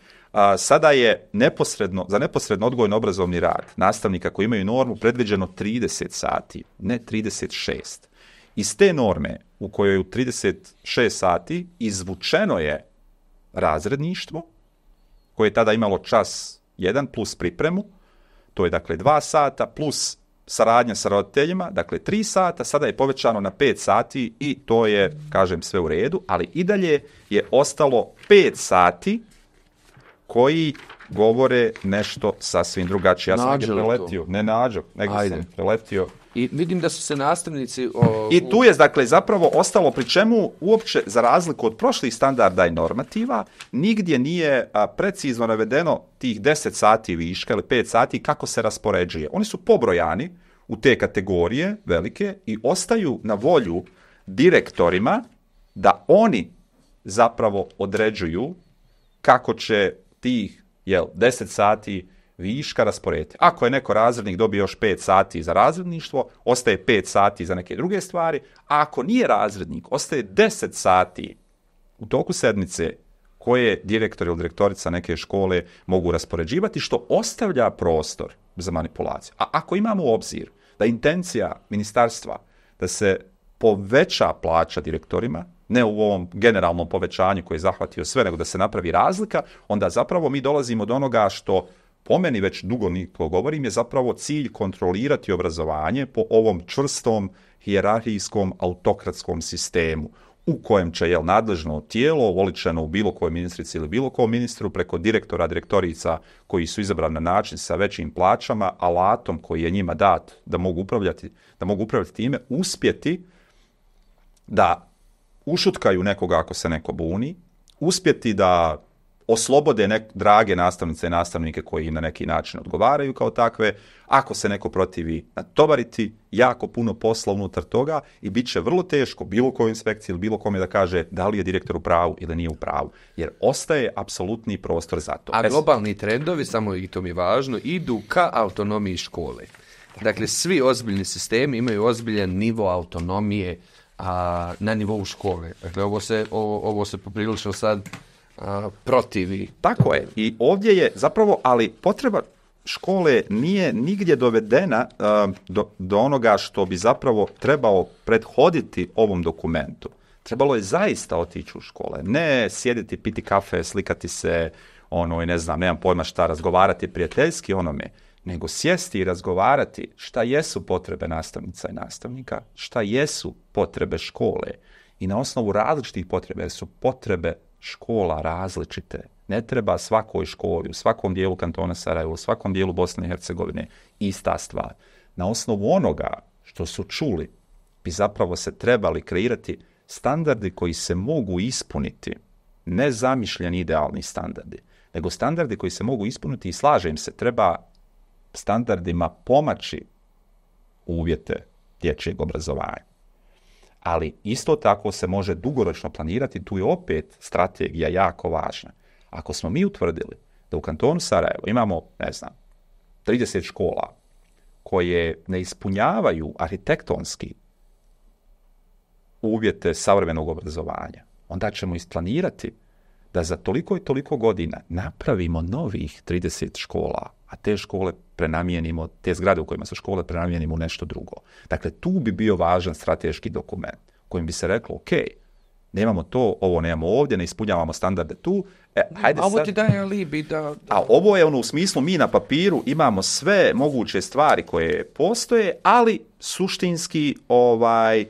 sada je neposredno, za neposredno odgojno obrazovni rad nastavnika koji imaju normu predviđeno 30 sati, ne 36. Iz te norme u kojoj je u 36 sati izvučeno je razredništvo koje je tada imalo čas 1 plus pripremu, to je dakle 2 sata plus saradnja sa roditeljima, dakle 3 sata, sada je povećano na 5 sati i to je, kažem, sve u redu, ali i dalje je ostalo 5 sati koji govore nešto sasvim drugačije. Ja sam nađe preletio, to. ne nađo, nego Ajde. sam preletio. I vidim da su se nastavnici... O, I tu je, dakle, zapravo ostalo pri čemu uopće, za razliku od prošlih standarda i normativa, nigdje nije a, precizno navedeno tih 10 sati viška ili 5 sati kako se raspoređuje. Oni su pobrojani u te kategorije velike i ostaju na volju direktorima da oni zapravo određuju kako će tih jel, 10 sati viška rasporediti. Ako je neko razrednik dobio još 5 sati za razredništvo, ostaje 5 sati za neke druge stvari, a ako nije razrednik, ostaje 10 sati u toku sedmice koje direktor ili direktorica neke škole mogu raspoređivati, što ostavlja prostor za manipulaciju. A ako imamo u obzir da intencija ministarstva da se poveća plaća direktorima, ne u ovom generalnom povećanju koje je zahvatio sve, nego da se napravi razlika, onda zapravo mi dolazimo do onoga što po meni već dugo niko govorim, je zapravo cilj kontrolirati obrazovanje po ovom čvrstom hijerarhijskom autokratskom sistemu u kojem će jel, nadležno tijelo, voličeno u bilo kojoj ministrici ili bilo kojom ministru, preko direktora, direktorica koji su izabrani na način sa većim plaćama, alatom koji je njima dat da mogu upravljati, da mogu upravljati time, uspjeti da ušutkaju nekoga ako se neko buni, uspjeti da oslobode nek, drage nastavnice i nastavnike koji im na neki način odgovaraju kao takve, ako se neko protivi natovariti jako puno posla unutar toga i bit će vrlo teško bilo kojoj inspekciji ili bilo kome da kaže da li je direktor u pravu ili nije u pravu, jer ostaje apsolutni prostor za to. A e globalni trendovi, samo i to mi je važno, idu ka autonomiji škole. Dakle, svi ozbiljni sistemi imaju ozbiljan nivo autonomije škole a, na nivou škole. Dakle, ovo se, ovo, ovo se poprilično sad a, protivi. Tako je. I ovdje je zapravo, ali potreba škole nije nigdje dovedena a, do, do onoga što bi zapravo trebao prethoditi ovom dokumentu. Trebalo je zaista otići u škole, ne sjediti, piti kafe, slikati se, ono, i ne znam, nemam pojma šta, razgovarati prijateljski onome nego sjesti i razgovarati šta jesu potrebe nastavnica i nastavnika, šta jesu potrebe škole i na osnovu različitih potrebe, jer su potrebe škola različite. Ne treba svakoj školi, u svakom dijelu kantona Sarajevo, u svakom dijelu Bosne i Hercegovine, ista stvar. Na osnovu onoga što su čuli, bi zapravo se trebali kreirati standardi koji se mogu ispuniti, ne zamišljeni idealni standardi, nego standardi koji se mogu ispuniti i slažem se, treba standardima pomaći uvjete dječjeg obrazovanja. Ali isto tako se može dugoročno planirati, tu je opet strategija jako važna. Ako smo mi utvrdili da u kantonu Sarajevo imamo, ne znam, 30 škola koje ne ispunjavaju arhitektonski uvjete savremenog obrazovanja, onda ćemo isplanirati da za toliko i toliko godina napravimo novih 30 škola, a te škole prenamijenimo, te zgrade u kojima su škole prenamijenimo u nešto drugo. Dakle, tu bi bio važan strateški dokument kojim bi se reklo, ok, nemamo to, ovo nemamo ovdje, ne ispunjavamo standarde tu, e, hajde ovo sad. ti daje alibi da, da... A ovo je ono u smislu, mi na papiru imamo sve moguće stvari koje postoje, ali suštinski ovaj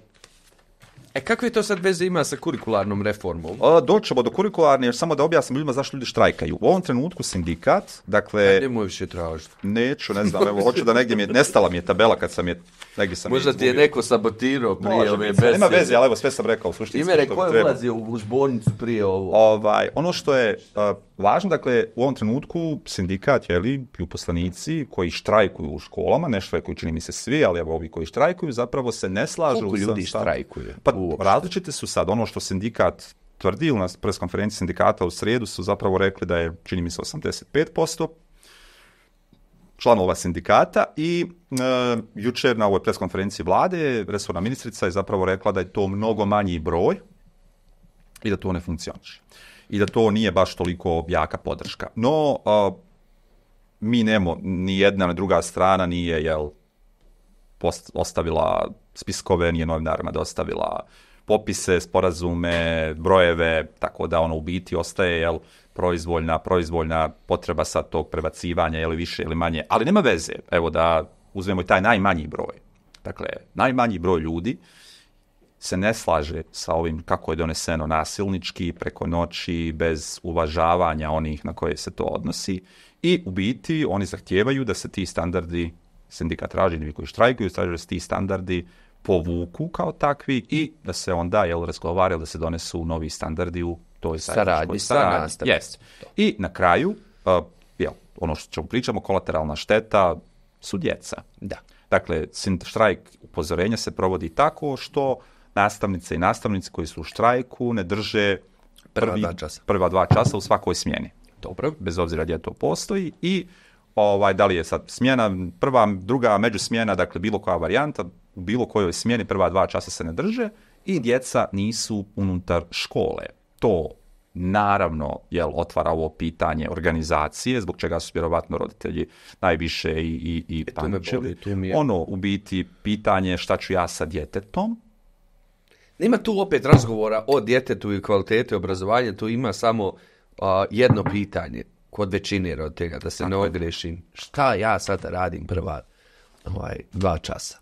E kako je to sad veze ima sa kurikularnom reformom? A, doćemo do kurikularne, jer samo da objasnim ljudima zašto ljudi štrajkaju. U ovom trenutku sindikat, dakle... Ja, nemoj više tražiti. Neću, ne znam, evo, hoću da negdje mi je, nestala mi je tabela kad sam je Negi sam Možda ti je neko sabotirao prije Može, ove besede. Nema veze, ali evo sve sam rekao. Suštinski Imere, ko je ulazio u zbornicu prije ovo? Ovaj, ono što je uh, važno, dakle, u ovom trenutku sindikat, jeli, i uposlanici koji štrajkuju u školama, ne štrajkuju, čini mi se svi, ali evo ovi koji štrajkuju, zapravo se ne slažu. Koliko ljudi sam, štrajkuje? Pa uopšte. različite su sad ono što sindikat tvrdi, ili na pres konferenciji sindikata u srijedu su zapravo rekli da je, čini mi se, 85%, članova sindikata i e, jučer na ovoj preskonferenciji vlade resorna ministrica je zapravo rekla da je to mnogo manji broj i da to ne funkcioniše. I da to nije baš toliko jaka podrška. No, a, mi nemo, ni jedna ni druga strana nije jel, post, ostavila spiskove, nije novinarima dostavila da popise, sporazume, brojeve, tako da ono u biti ostaje jel, proizvoljna, proizvoljna potreba sa tog prebacivanja, jel, više ili manje, ali nema veze, evo da uzmemo i taj najmanji broj. Dakle, najmanji broj ljudi se ne slaže sa ovim kako je doneseno nasilnički, preko noći, bez uvažavanja onih na koje se to odnosi i u biti oni zahtijevaju da se ti standardi sindikat traži, koji štrajkuju, traže da se ti standardi povuku kao takvi i da se onda jel, razgovara da se donesu novi standardi u toj saradnji. Saradnji, sa yes. I na kraju, uh, jel, ono što ćemo pričamo, kolateralna šteta su djeca. Da. Dakle, štrajk upozorenja se provodi tako što nastavnice i nastavnici koji su u štrajku ne drže prvi, prva, dva časa. prva dva časa u svakoj smjeni. Dobro. Bez obzira gdje to postoji i ovaj, da li je sad smjena, prva, druga, međusmjena, dakle, bilo koja varijanta, u bilo kojoj smjeni prva dva časa se ne drže i djeca nisu unutar škole. To naravno jel, otvara ovo pitanje organizacije, zbog čega su vjerovatno roditelji najviše i, i, i e, pančili. Boli, je... Ono u biti pitanje šta ću ja sa djetetom. Nema tu opet razgovora o djetetu i kvalitete obrazovanja, tu ima samo uh, jedno pitanje kod većine roditelja, da se Tako ne ogrešim. Šta ja sada radim prva ovaj, dva časa?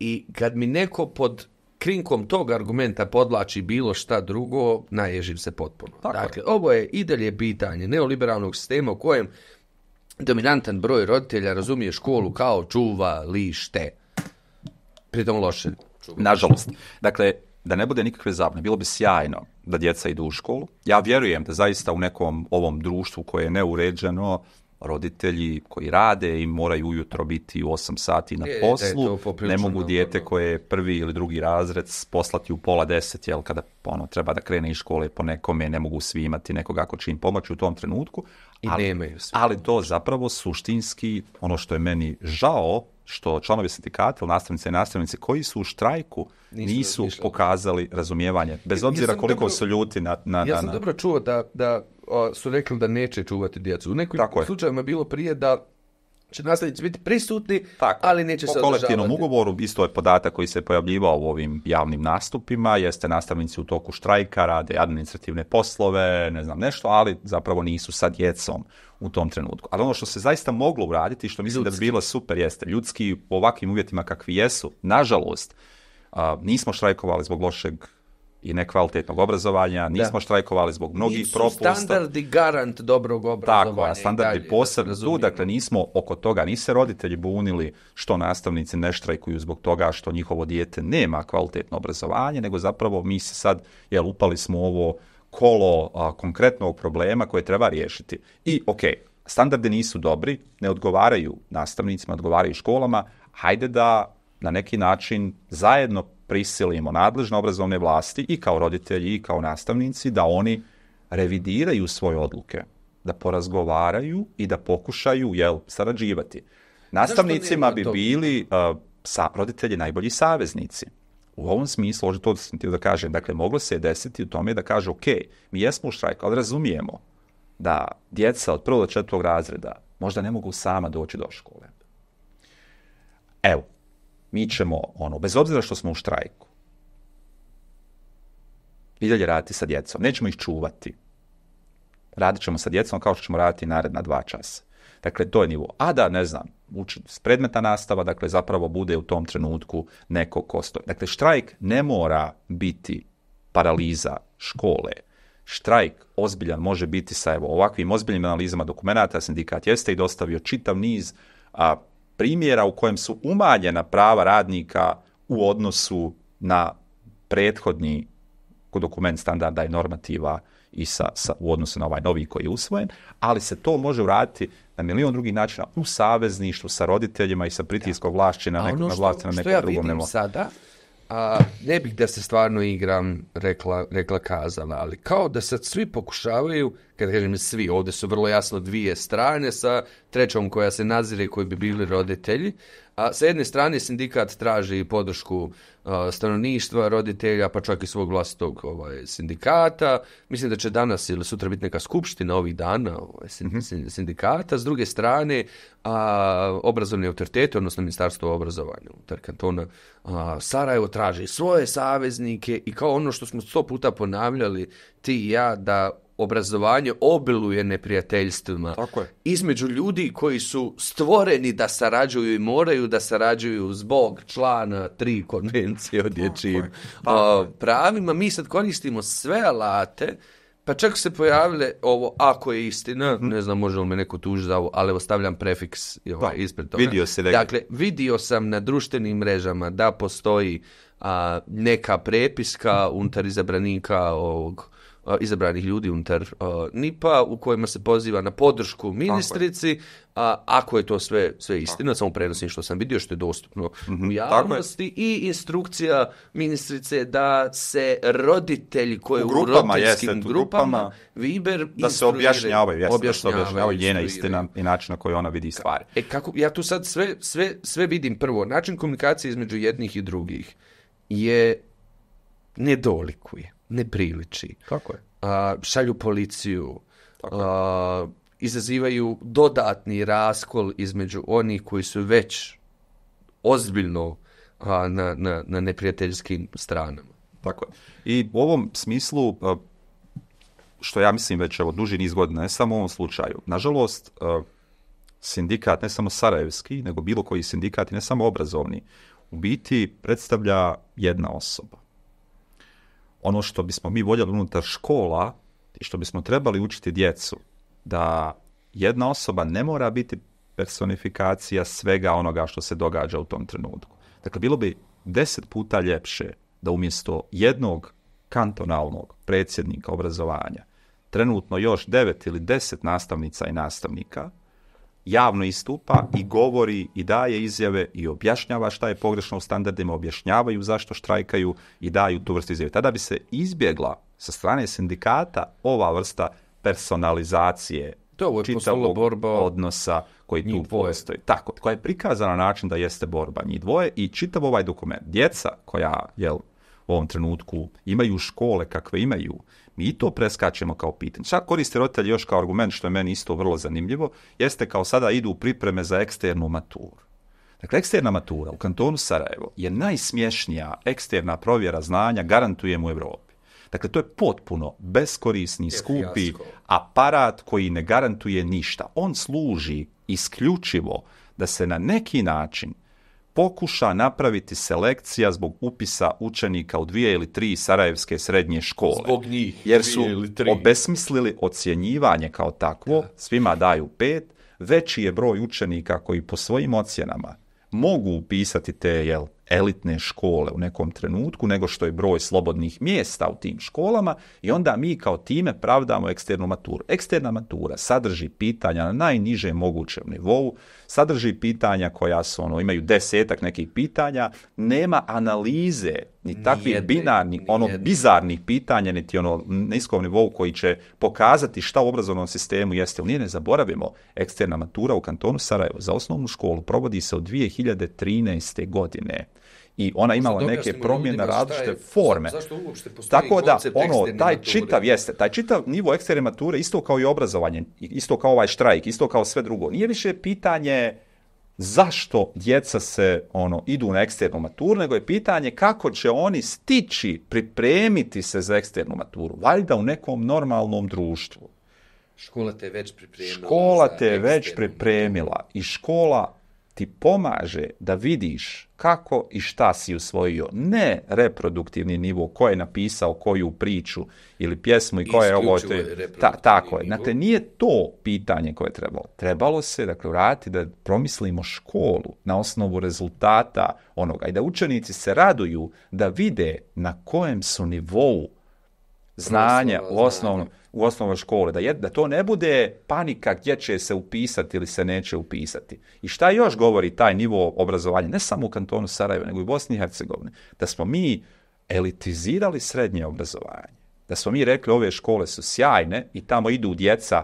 I kad mi neko pod krinkom tog argumenta podlači bilo šta drugo, naježim se potpuno. Tako. Dakle, ovo je i dalje pitanje neoliberalnog sistema u kojem dominantan broj roditelja razumije školu kao čuva lište. Pritom loše. Čuva. Nažalost. Dakle, da ne bude nikakve zabne, bilo bi sjajno da djeca idu u školu. Ja vjerujem da zaista u nekom ovom društvu koje je neuređeno, roditelji koji rade i moraju ujutro biti u 8 sati na e, poslu, ne mogu dijete koje je prvi ili drugi razred poslati u pola deset, jel kada ono, treba da krene iz škole po nekome, ne mogu svi imati nekoga ako će im pomoći u tom trenutku. I ali, nemaju svi. Ali to zapravo suštinski, ono što je meni žao, što članovi sindikata ili nastavnice i nastavnice koji su u štrajku nisu, nisu pokazali razumijevanje. Bez obzira ja koliko dobro, su ljuti na... na ja sam na, na, dobro čuo da, da su rekli da neće čuvati djecu. U nekim slučajima je bilo prije da će nastavnici biti prisutni, Tako. ali neće po se održavati. Po kolektivnom ugovoru, isto je podatak koji se pojavljivao u ovim javnim nastupima, jeste nastavnici u toku štrajka, rade administrativne poslove, ne znam nešto, ali zapravo nisu sa djecom u tom trenutku. Ali ono što se zaista moglo uraditi, što mislim ljudski. da bi bilo super, jeste ljudski u ovakvim uvjetima kakvi jesu, nažalost, a, nismo štrajkovali zbog lošeg i nekvalitetnog obrazovanja, nismo da. štrajkovali zbog mnogih Nisu propusta. Nisu standardi garant dobrog obrazovanja. Tako, standardi posebno da tu, dakle nismo oko toga, nise roditelji bunili što nastavnici ne štrajkuju zbog toga što njihovo dijete nema kvalitetno obrazovanje, nego zapravo mi se sad, jel, upali smo ovo kolo a, konkretnog problema koje treba riješiti. I, ok, standardi nisu dobri, ne odgovaraju nastavnicima, odgovaraju školama, hajde da na neki način zajedno prisilimo nadležne obrazovne vlasti i kao roditelji i kao nastavnici da oni revidiraju svoje odluke, da porazgovaraju i da pokušaju jel, sarađivati. Nastavnicima bi bili uh, sa roditelji najbolji saveznici. U ovom smislu, ovo to sam da kažem, dakle, moglo se je desiti u tome da kaže, ok, mi jesmo u štrajku, ali razumijemo da djeca od prvog do četvrtog razreda možda ne mogu sama doći do škole. Evo, mi ćemo, ono, bez obzira što smo u štrajku, vidjeli raditi sa djecom, nećemo ih čuvati. Radit ćemo sa djecom kao što ćemo raditi naredna dva časa. Dakle, to je nivo. A da, ne znam, uči, predmeta nastava, dakle, zapravo bude u tom trenutku neko ko stoji. Dakle, štrajk ne mora biti paraliza škole. Štrajk ozbiljan može biti sa evo, ovakvim ozbiljnim analizama dokumentata, sindikat jeste i dostavio čitav niz a, primjera u kojem su umanjena prava radnika u odnosu na prethodni dokument standarda i normativa i sa, sa, u odnosu na ovaj novi koji je usvojen, ali se to može uraditi na milion drugih načina u savezništvu sa roditeljima i sa pritiskom vlašće na, neko, ono što, na vlašće na nekom drugom nivou. A ono što ja vidim nemo. sada, A, ne bih da se stvarno igram, rekla, rekla kazala, ali kao da sad svi pokušavaju, kad kažem svi, ovdje su vrlo jasno dvije strane sa trećom koja se nazire koji bi bili roditelji, A sa jedne strane sindikat traži podršku uh, stanovništva, roditelja, pa čak i svog vlastitog ovaj, sindikata. Mislim da će danas ili sutra biti neka skupština ovih dana ovaj, mhm. sindikata. S druge strane, a, obrazovni autoritet, odnosno ministarstvo obrazovanja unutar kantona, a, Sarajevo traži svoje saveznike i kao ono što smo sto puta ponavljali, ti i ja, da obrazovanje obiluje neprijateljstvima Tako je. između ljudi koji su stvoreni da sarađuju i moraju da sarađuju zbog člana tri konvencije o dječijim pa, pravima. Mi sad koristimo sve alate, pa čak se pojavile ovo, ako je istina, mhm. ne znam može li me neko tuži za ovo, ali ostavljam prefiks ovaj, pa, ispred toga. Vidio se da dakle, vidio sam na društvenim mrežama da postoji a, neka prepiska unutar izabranika ovog, izabranih ljudi unutar NIP-a u kojima se poziva na podršku ministrici, a ako je to sve sve istina, samo prenosim što sam vidio što je dostupno mm -hmm. u mhm, javnosti i instrukcija ministrice da se roditelji koje u, grupama, u roditeljskim jeste, grupama, grupama Viber da se objašnjavaju, jeste, objašnjavaju, da se objašnjavaju njena istina i način na koji ona vidi stvari. E kako ja tu sad sve sve sve vidim prvo način komunikacije između jednih i drugih je nedolikuje ne priliči. Kako je? A, šalju policiju, Tako. A, izazivaju dodatni raskol između onih koji su već ozbiljno a, na, na, na neprijateljskim stranama. Tako je. I u ovom smislu, a, što ja mislim već evo, duži niz godina, ne samo u ovom slučaju, nažalost, a, sindikat, ne samo sarajevski, nego bilo koji sindikat, ne samo obrazovni, u biti predstavlja jedna osoba ono što bismo mi voljeli unutar škola i što bismo trebali učiti djecu, da jedna osoba ne mora biti personifikacija svega onoga što se događa u tom trenutku. Dakle, bilo bi deset puta ljepše da umjesto jednog kantonalnog predsjednika obrazovanja trenutno još devet ili deset nastavnica i nastavnika, javno istupa i govori i daje izjave i objašnjava šta je pogrešno u standardima, objašnjavaju zašto štrajkaju i daju tu vrstu izjave. Tada bi se izbjegla sa strane sindikata ova vrsta personalizacije to je čitavog borba odnosa koji tu dvoje. postoji. Tako, koja je prikazana na način da jeste borba njih dvoje i čitav ovaj dokument. Djeca koja jel, u ovom trenutku imaju škole kakve imaju, uh, Mi i to preskačemo kao pitanje. Sad koriste roditelji još kao argument, što je meni isto vrlo zanimljivo, jeste kao sada idu pripreme za eksternu maturu. Dakle, eksterna matura u kantonu Sarajevo je najsmješnija eksterna provjera znanja garantujem u Evropi. Dakle, to je potpuno beskorisni, skupi aparat koji ne garantuje ništa. On služi isključivo da se na neki način pokuša napraviti selekcija zbog upisa učenika u dvije ili tri sarajevske srednje škole. Zbog njih Jer su ili tri. obesmislili ocjenjivanje kao takvo, da. svima daju pet, veći je broj učenika koji po svojim ocjenama mogu upisati te jel, elitne škole u nekom trenutku nego što je broj slobodnih mjesta u tim školama i onda mi kao time pravdamo eksternu maturu. Eksterna matura sadrži pitanja na najnižem mogućem nivou, sadrži pitanja koja su, ono, imaju desetak nekih pitanja, nema analize ni takvih nijedne, binarni, nijedne. ono, bizarnih pitanja, niti ono, niskom nivou koji će pokazati šta u obrazovnom sistemu jeste. Nije ne zaboravimo, eksterna matura u kantonu Sarajevo za osnovnu školu provodi se od 2013. godine i ona imala Zato neke promjene različite je, forme. Zašto uopšte postoji Tako da, ono, taj mature. čitav, jeste, taj čitav nivo eksterne mature, isto kao i obrazovanje, isto kao ovaj štrajk, isto kao sve drugo, nije više pitanje zašto djeca se ono idu na eksternu maturu, nego je pitanje kako će oni stići pripremiti se za eksternu maturu, valjda u nekom normalnom društvu. Škola te već pripremila. Škola te već pripremila i škola ti pomaže da vidiš kako i šta si usvojio. Ne reproduktivni nivo ko je napisao koju priču ili pjesmu i koja je ovo. Te... Ta, tako je. Dakle, nije to pitanje koje je trebalo. Trebalo se, dakle, vratiti da promislimo školu na osnovu rezultata onoga i da učenici se raduju da vide na kojem su nivou znanja Prostava, u osnovnom. Znanje u osnovnoj škole, da, je, da to ne bude panika gdje će se upisati ili se neće upisati. I šta još govori taj nivo obrazovanja, ne samo u kantonu Sarajeva, nego i Bosni i Hercegovini, da smo mi elitizirali srednje obrazovanje. Da smo mi rekli ove škole su sjajne i tamo idu djeca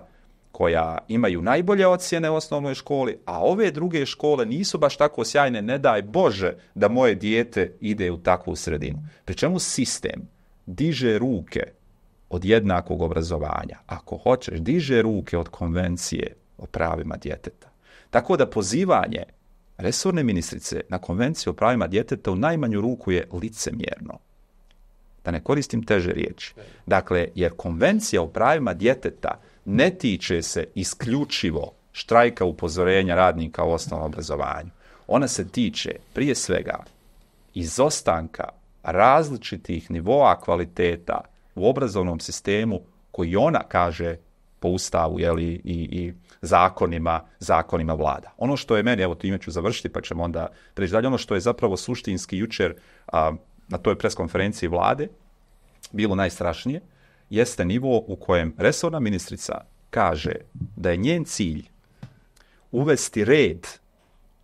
koja imaju najbolje ocjene u osnovnoj školi, a ove druge škole nisu baš tako sjajne, ne daj Bože da moje dijete ide u takvu sredinu. Pričemu sistem diže ruke od jednakog obrazovanja. Ako hoćeš, diže ruke od konvencije o pravima djeteta. Tako da pozivanje resorne ministrice na konvenciju o pravima djeteta u najmanju ruku je licemjerno. Da ne koristim teže riječi. Dakle, jer konvencija o pravima djeteta ne tiče se isključivo štrajka upozorenja radnika u osnovnom obrazovanju. Ona se tiče prije svega izostanka različitih nivoa kvaliteta u obrazovnom sistemu koji ona kaže po ustavu jeli, i, i zakonima, zakonima vlada. Ono što je meni, evo time ću završiti pa ćemo onda preći dalje, ono što je zapravo suštinski jučer a, na toj preskonferenciji vlade bilo najstrašnije, jeste nivo u kojem resorna ministrica kaže da je njen cilj uvesti red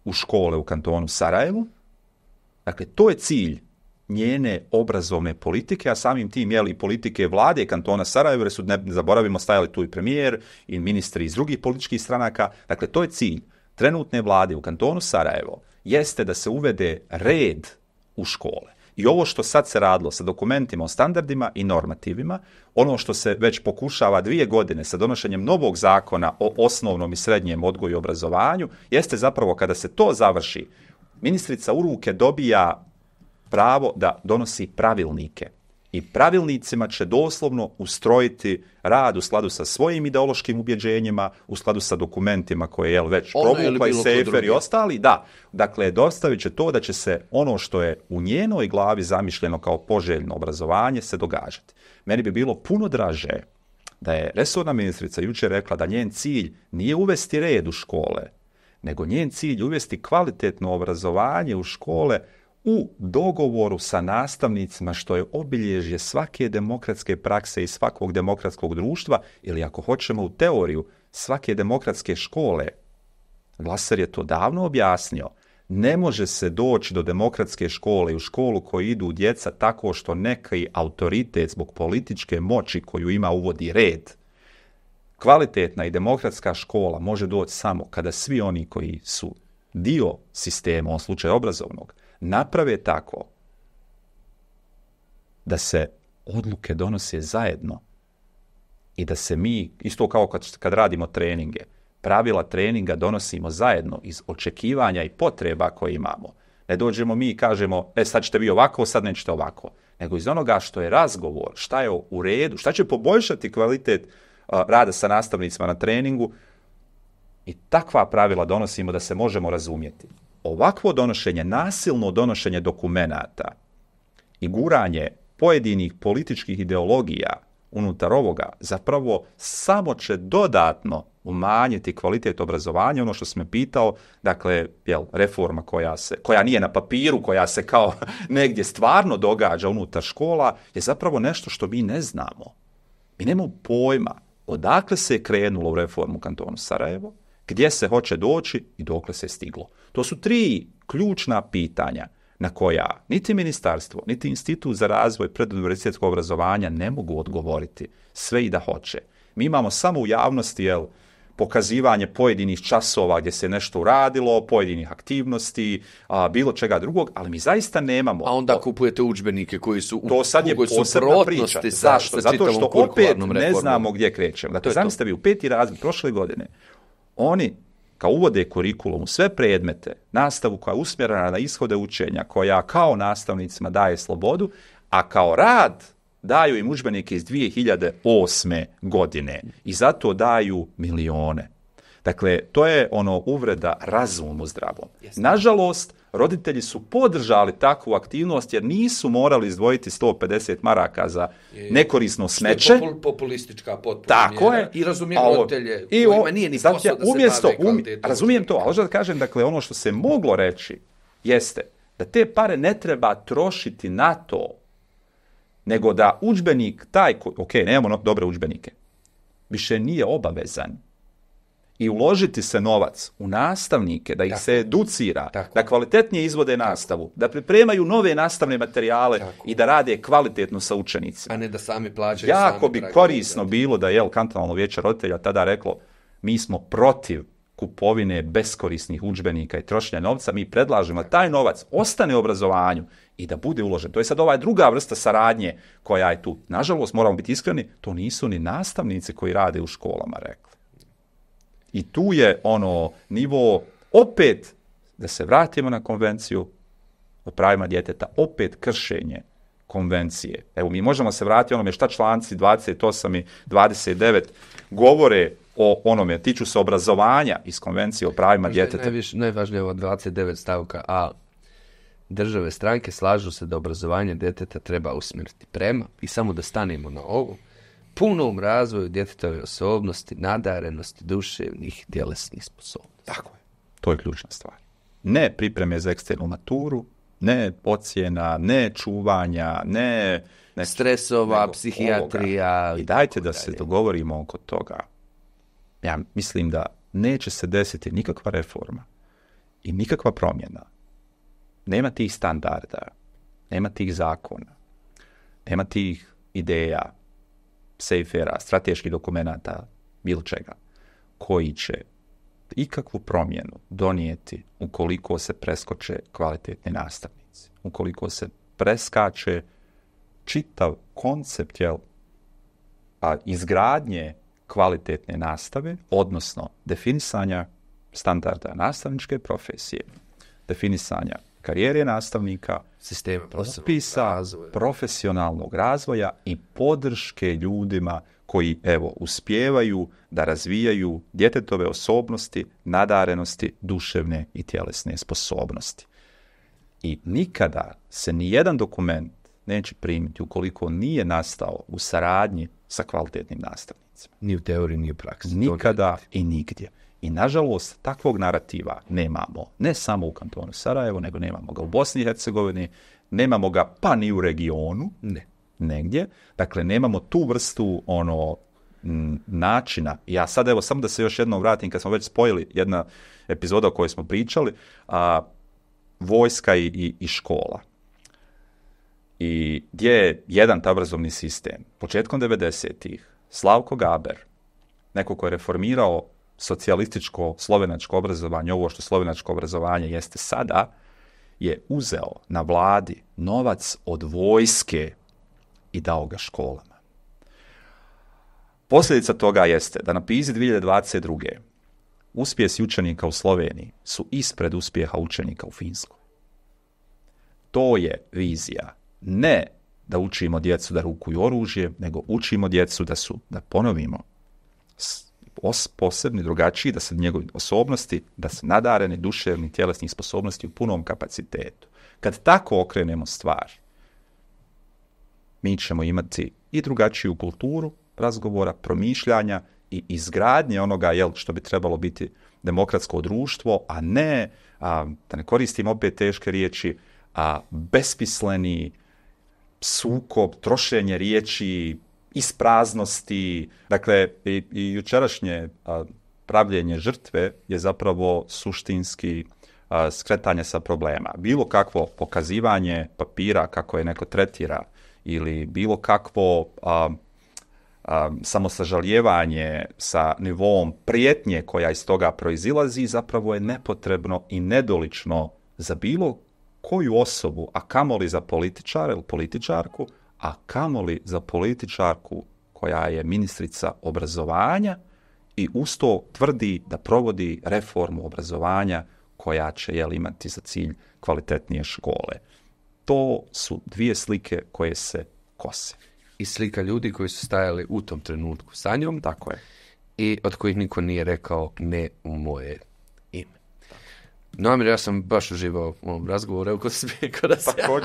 u škole u kantonu Sarajevu, dakle to je cilj njene obrazovne politike, a samim tim jel, i politike vlade kantona Sarajevo, jer su, ne zaboravimo, stajali tu i premijer i ministri iz drugih političkih stranaka. Dakle, to je cilj trenutne vlade u kantonu Sarajevo, jeste da se uvede red u škole. I ovo što sad se radilo sa dokumentima o standardima i normativima, ono što se već pokušava dvije godine sa donošenjem novog zakona o osnovnom i srednjem odgoju i obrazovanju, jeste zapravo kada se to završi, ministrica u ruke dobija pravo da donosi pravilnike i pravilnicima će doslovno ustrojiti rad u skladu sa svojim ideološkim ubjeđenjima, u skladu sa dokumentima koje ono je već provukla pa i Sefer i ostali. Da, dakle, dostavit će to da će se ono što je u njenoj glavi zamišljeno kao poželjno obrazovanje se događati. Meni bi bilo puno draže da je resorna ministrica jučer rekla da njen cilj nije uvesti red u škole, nego njen cilj uvesti kvalitetno obrazovanje u škole, mm u dogovoru sa nastavnicima što je obilježje svake demokratske prakse i svakog demokratskog društva ili ako hoćemo u teoriju svake demokratske škole. Glaser je to davno objasnio. Ne može se doći do demokratske škole i u školu koju idu djeca tako što neki autoritet zbog političke moći koju ima uvodi red. Kvalitetna i demokratska škola može doći samo kada svi oni koji su dio sistema, u ovom slučaju obrazovnog, naprave tako da se odluke donose zajedno i da se mi, isto kao kad, kad radimo treninge, pravila treninga donosimo zajedno iz očekivanja i potreba koje imamo. Ne dođemo mi i kažemo, e sad ćete vi ovako, sad nećete ovako. Nego iz onoga što je razgovor, šta je u redu, šta će poboljšati kvalitet uh, rada sa nastavnicima na treningu i takva pravila donosimo da se možemo razumijeti ovakvo donošenje, nasilno donošenje dokumentata i guranje pojedinih političkih ideologija unutar ovoga zapravo samo će dodatno umanjiti kvalitet obrazovanja, ono što sam me pitao, dakle, jel, reforma koja, se, koja nije na papiru, koja se kao negdje stvarno događa unutar škola, je zapravo nešto što mi ne znamo. Mi nemamo pojma odakle se je krenulo u reformu kantonu Sarajevo, gdje se hoće doći i dokle se stiglo. To su tri ključna pitanja na koja niti ministarstvo, niti institut za razvoj preduniversitetskog obrazovanja ne mogu odgovoriti sve i da hoće. Mi imamo samo u javnosti jel, pokazivanje pojedinih časova gdje se nešto uradilo, pojedinih aktivnosti, a, bilo čega drugog, ali mi zaista nemamo. A onda kupujete učbenike koji su u, to sad je koji su protnosti sa, sa Zato što opet ne znamo gdje krećemo. Dakle, zamislite vi, u peti razmi prošle godine, oni kao uvode kurikulum u sve predmete, nastavu koja je usmjerana na ishode učenja, koja kao nastavnicima daje slobodu, a kao rad daju im učbenike iz 2008. godine i zato daju milione. Dakle, to je ono uvreda razumu zdravom. Nažalost, roditelji su podržali takvu aktivnost jer nisu morali izdvojiti 150 maraka za I, nekorisno smeće. Što je popul, populistička potpuna Tako mjera. je. I razumijem ovo, roditelje i o, kojima nije ni posao da umjesto, se bave um, Razumijem to, ali da kažem, dakle, ono što se moglo reći jeste da te pare ne treba trošiti na to, nego da učbenik taj, ko, ok, nemamo no, dobre učbenike, više nije obavezan i uložiti se novac u nastavnike, da ih Tako. se educira, Tako. da kvalitetnije izvode nastavu, Tako. da pripremaju nove nastavne materijale Tako. i da rade kvalitetno sa učenicima. A ne da sami plaćaju. Jako sami bi korisno izvode. bilo da je kantonalno vječer roditelja tada reklo mi smo protiv kupovine beskorisnih učbenika i trošenja novca, mi predlažemo taj novac ostane u obrazovanju i da bude uložen. To je sad ova druga vrsta saradnje koja je tu. Nažalost, moramo biti iskreni, to nisu ni nastavnice koji rade u školama, rekli. I tu je ono nivo, opet, da se vratimo na konvenciju o pravima djeteta, opet kršenje konvencije. Evo, mi možemo se vratiti onome šta članci 28 i 29 govore o onome, tiču se obrazovanja iz konvencije o pravima Možda djeteta. Najviše, najvažnije od 29 stavka A. Države stranke slažu se da obrazovanje djeteta treba usmjeriti prema, i samo da stanemo na ovo, punom razvoju djetetove osobnosti, nadarenosti, duševnih, djelesnih sposobnosti. Tako je. To je ključna stvar. Ne pripreme za eksternu maturu, ne ocjena, ne čuvanja, ne... ne Stresova, psihijatrija... I dajte da se dogovorimo oko toga. Ja mislim da neće se desiti nikakva reforma i nikakva promjena. Nema tih standarda, nema tih zakona, nema tih ideja, sejfera, strateških dokumentata, bilo čega, koji će ikakvu promjenu donijeti ukoliko se preskoče kvalitetni nastavnici, ukoliko se preskače čitav koncept jel, a izgradnje kvalitetne nastave, odnosno definisanja standarda nastavničke profesije, definisanja karijere nastavnika, sistema propisa, razvoja. profesionalnog razvoja i podrške ljudima koji evo uspjevaju da razvijaju djetetove osobnosti, nadarenosti, duševne i tjelesne sposobnosti. I nikada se ni jedan dokument neće primiti ukoliko nije nastao u saradnji sa kvalitetnim nastavnicima. Ni u teoriji, ni u praksi. Nikada i nigdje. I nažalost, takvog narativa nemamo ne samo u kantonu Sarajevo, nego nemamo ga u Bosni i Hercegovini, nemamo ga pa ni u regionu, ne. negdje. Dakle, nemamo tu vrstu ono načina. Ja sad evo samo da se još jednom vratim kad smo već spojili jedna epizoda o kojoj smo pričali, a vojska i, i, i škola. I gdje je jedan ta obrazovni sistem? Početkom 90-ih, Slavko Gaber, neko ko je reformirao socijalističko slovenačko obrazovanje, ovo što slovenačko obrazovanje jeste sada, je uzeo na vladi novac od vojske i dao ga školama. Posljedica toga jeste da na PISA 2022. uspjesi učenika u Sloveniji su ispred uspjeha učenika u Finskoj. To je vizija. Ne da učimo djecu da rukuju oružje, nego učimo djecu da su, da ponovimo, os, posebni, drugačiji, da se njegove osobnosti, da se nadarene duševni tjelesni sposobnosti u punom kapacitetu. Kad tako okrenemo stvar, mi ćemo imati i drugačiju kulturu razgovora, promišljanja i izgradnje onoga jel, što bi trebalo biti demokratsko društvo, a ne, a, da ne koristim opet teške riječi, a, bespisleni sukob, trošenje riječi, ispraznosti. Dakle, i, i jučerašnje a, pravljenje žrtve je zapravo suštinski a, skretanje sa problema. Bilo kakvo pokazivanje papira kako je neko tretira ili bilo kakvo a, a, samosažaljevanje sa nivom prijetnje koja iz toga proizilazi zapravo je nepotrebno i nedolično za bilo koju osobu, a kamoli za političar ili političarku, a kamoli za političarku koja je ministrica obrazovanja i usto tvrdi da provodi reformu obrazovanja koja će jel, imati za cilj kvalitetnije škole. To su dvije slike koje se kose. I slika ljudi koji su stajali u tom trenutku sa njom. Tako je. I od kojih niko nije rekao ne u moje Namir, ja sam baš uživao u ovom razgovoru, evo kada si, kada si, pa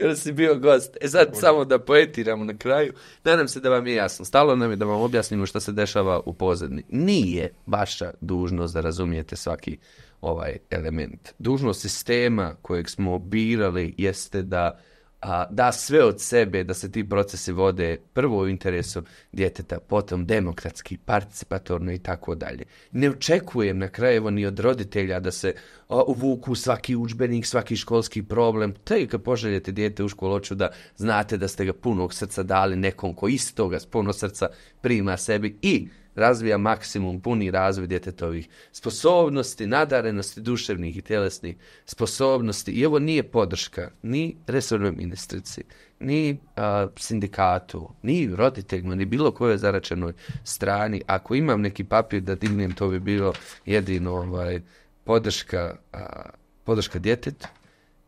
kada si bio gost. E sad Kođe. samo da poetiramo na kraju. Nadam se da vam je jasno. Stalo nam je da vam objasnimo šta se dešava u pozadni. Nije vaša dužnost da razumijete svaki ovaj element. Dužnost sistema kojeg smo birali jeste da uh, a, da sve od sebe da se ti procese vode prvo u interesu djeteta, potom demokratski, participatorno i tako dalje. Ne očekujem na kraju ni od roditelja da se a, uvuku svaki učbenik, svaki školski problem. Te i kad poželjete djete u školoću da znate da ste ga punog srca dali nekom ko istoga s puno srca prima sebi i razvija maksimum, puni razvoj djetetovih sposobnosti, nadarenosti duševnih i tjelesnih sposobnosti. I ovo nije podrška ni resornoj ministrici, ni a, sindikatu, ni roditeljima, ni bilo kojoj zaračenoj strani. Ako imam neki papir da dignem, to bi bilo jedino ovaj, podrška, a, podrška djetetu.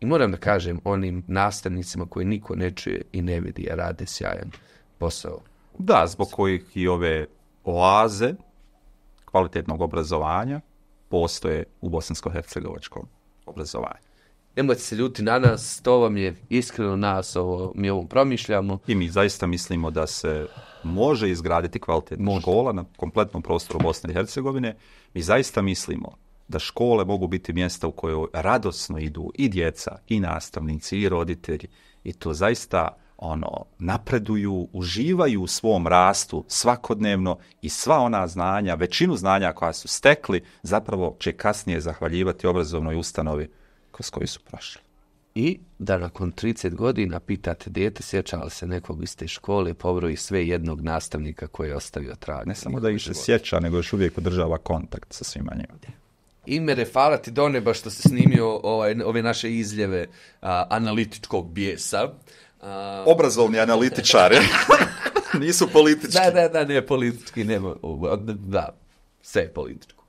I moram da kažem onim nastavnicima koje niko ne čuje i ne vidi, a rade sjajan posao. Da, zbog kojih i ove oaze kvalitetnog obrazovanja postoje u bosansko-hercegovačkom obrazovanju. Nemojte se ljuti na nas, to vam je iskreno nas, ovo, mi ovom promišljamo. I mi zaista mislimo da se može izgraditi kvalitetna može. škola na kompletnom prostoru Bosne i Hercegovine. Mi zaista mislimo da škole mogu biti mjesta u kojoj radosno idu i djeca, i nastavnici, i roditelji. I to zaista ono napreduju, uživaju u svom rastu svakodnevno i sva ona znanja, većinu znanja koja su stekli, zapravo će kasnije zahvaljivati obrazovnoj ustanovi kroz koju su prošli. I da nakon 30 godina pitate dijete sjeća li se nekog iz te škole, pobroji sve jednog nastavnika koji je ostavio trag. Ne samo da ih se sjeća, nego još uvijek održava kontakt sa svima njima. Imere, hvala ti do neba što se snimio ovaj, ove naše izljeve a, analitičkog bijesa obrazovni analitičari. Nisu politički. Da, da, da, ne, politički, nema, da, sve je političko.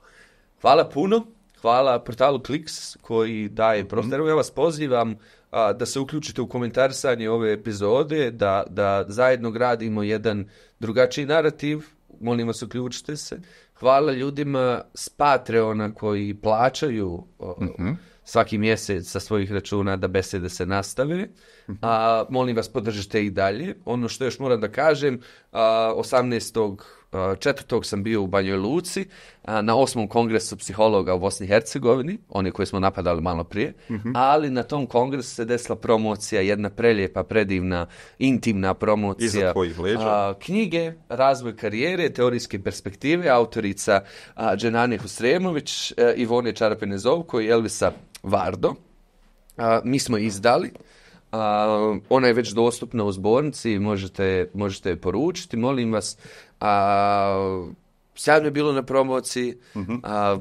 Hvala puno, hvala portalu Klix koji daje prostor. Evo ja vas pozivam a, da se uključite u komentarisanje ove epizode, da, da zajedno gradimo jedan drugačiji narativ, molim vas uključite se. Hvala ljudima s Patreona koji plaćaju... A, mm -hmm svaki mjesec sa svojih računa da besede se nastave. Mhm. A, molim vas, podržite i dalje. Ono što još moram da kažem, a, 18. Eh, četvrtog sam bio u Banjoj Luci eh, na osmom kongresu psihologa u Bosni i Hercegovini, one koje smo napadali malo prije, uh mhm. -huh. ali na tom kongresu se desila promocija, jedna prelijepa, predivna, intimna promocija. Iza tvojih leđa. A, eh, knjige, razvoj karijere, teorijske perspektive, autorica a, Dženane Husremović, a, Ivone Čarapene Zovko i Elvisa Vardo. A, mi smo izdali. Uh A, ona je već dostupna u zbornici, možete, možete je poručiti, molim vas. A, sjajno je bilo na promociji, uh-huh. a,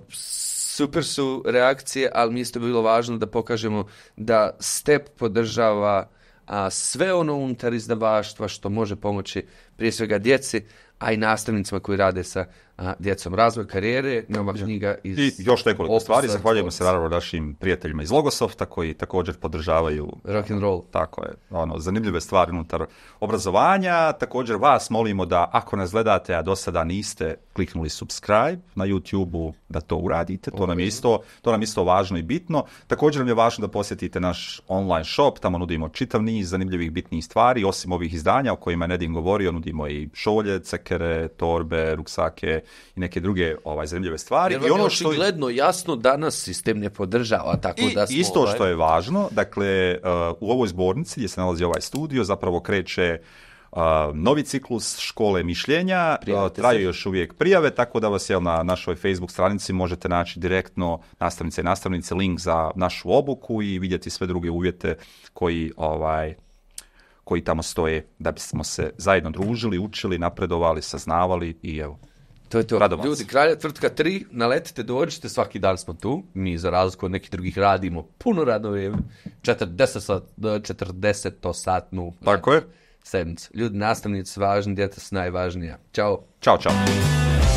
super su reakcije, ali mi isto bi bilo važno da pokažemo da STEP podržava a, sve ono unutar izdavaštva što može pomoći prije svega djeci, a i nastavnicima koji rade sa djecom razvoj karijere, nova knjiga iz I još nekoliko opusa, stvari, zahvaljujemo se naravno našim prijateljima iz Logosofta koji također podržavaju rock and ono, roll. Tako je, ono, zanimljive stvari unutar obrazovanja. Također vas molimo da ako nas gledate, a do sada niste kliknuli subscribe na YouTube-u, da to uradite, to okay. nam je isto, to nam isto važno i bitno. Također nam je važno da posjetite naš online shop, tamo nudimo čitav niz zanimljivih bitnih stvari, osim ovih izdanja o kojima Nedim govorio, nudimo i šolje, cekere, torbe, ruksake, Okay i neke druge ovaj zanimljive stvari. Jer I ono što je gledno jasno danas sistem ne podržava tako I da smo isto što ovaj- je važno, dakle uh, u ovoj zbornici gdje se nalazi ovaj studio zapravo kreće Uh, novi ciklus škole mišljenja uh, traju se. još uvijek prijave tako da vas jel, na našoj Facebook stranici možete naći direktno nastavnice i nastavnice link za našu obuku i vidjeti sve druge uvjete koji ovaj koji tamo stoje da bismo se zajedno družili, učili, napredovali, saznavali i evo to je to. Radomac. Ljudi, Kralja tvrtka 3, naletite, dođite, svaki dan smo tu. Mi za razliku od nekih drugih radimo puno radno vrijeme. 40, sat, 40 satnu. Tako je. Sedmicu. Ljudi, nastavnici važni, djeta su najvažnija. Ćao. Ćao, čao. čao.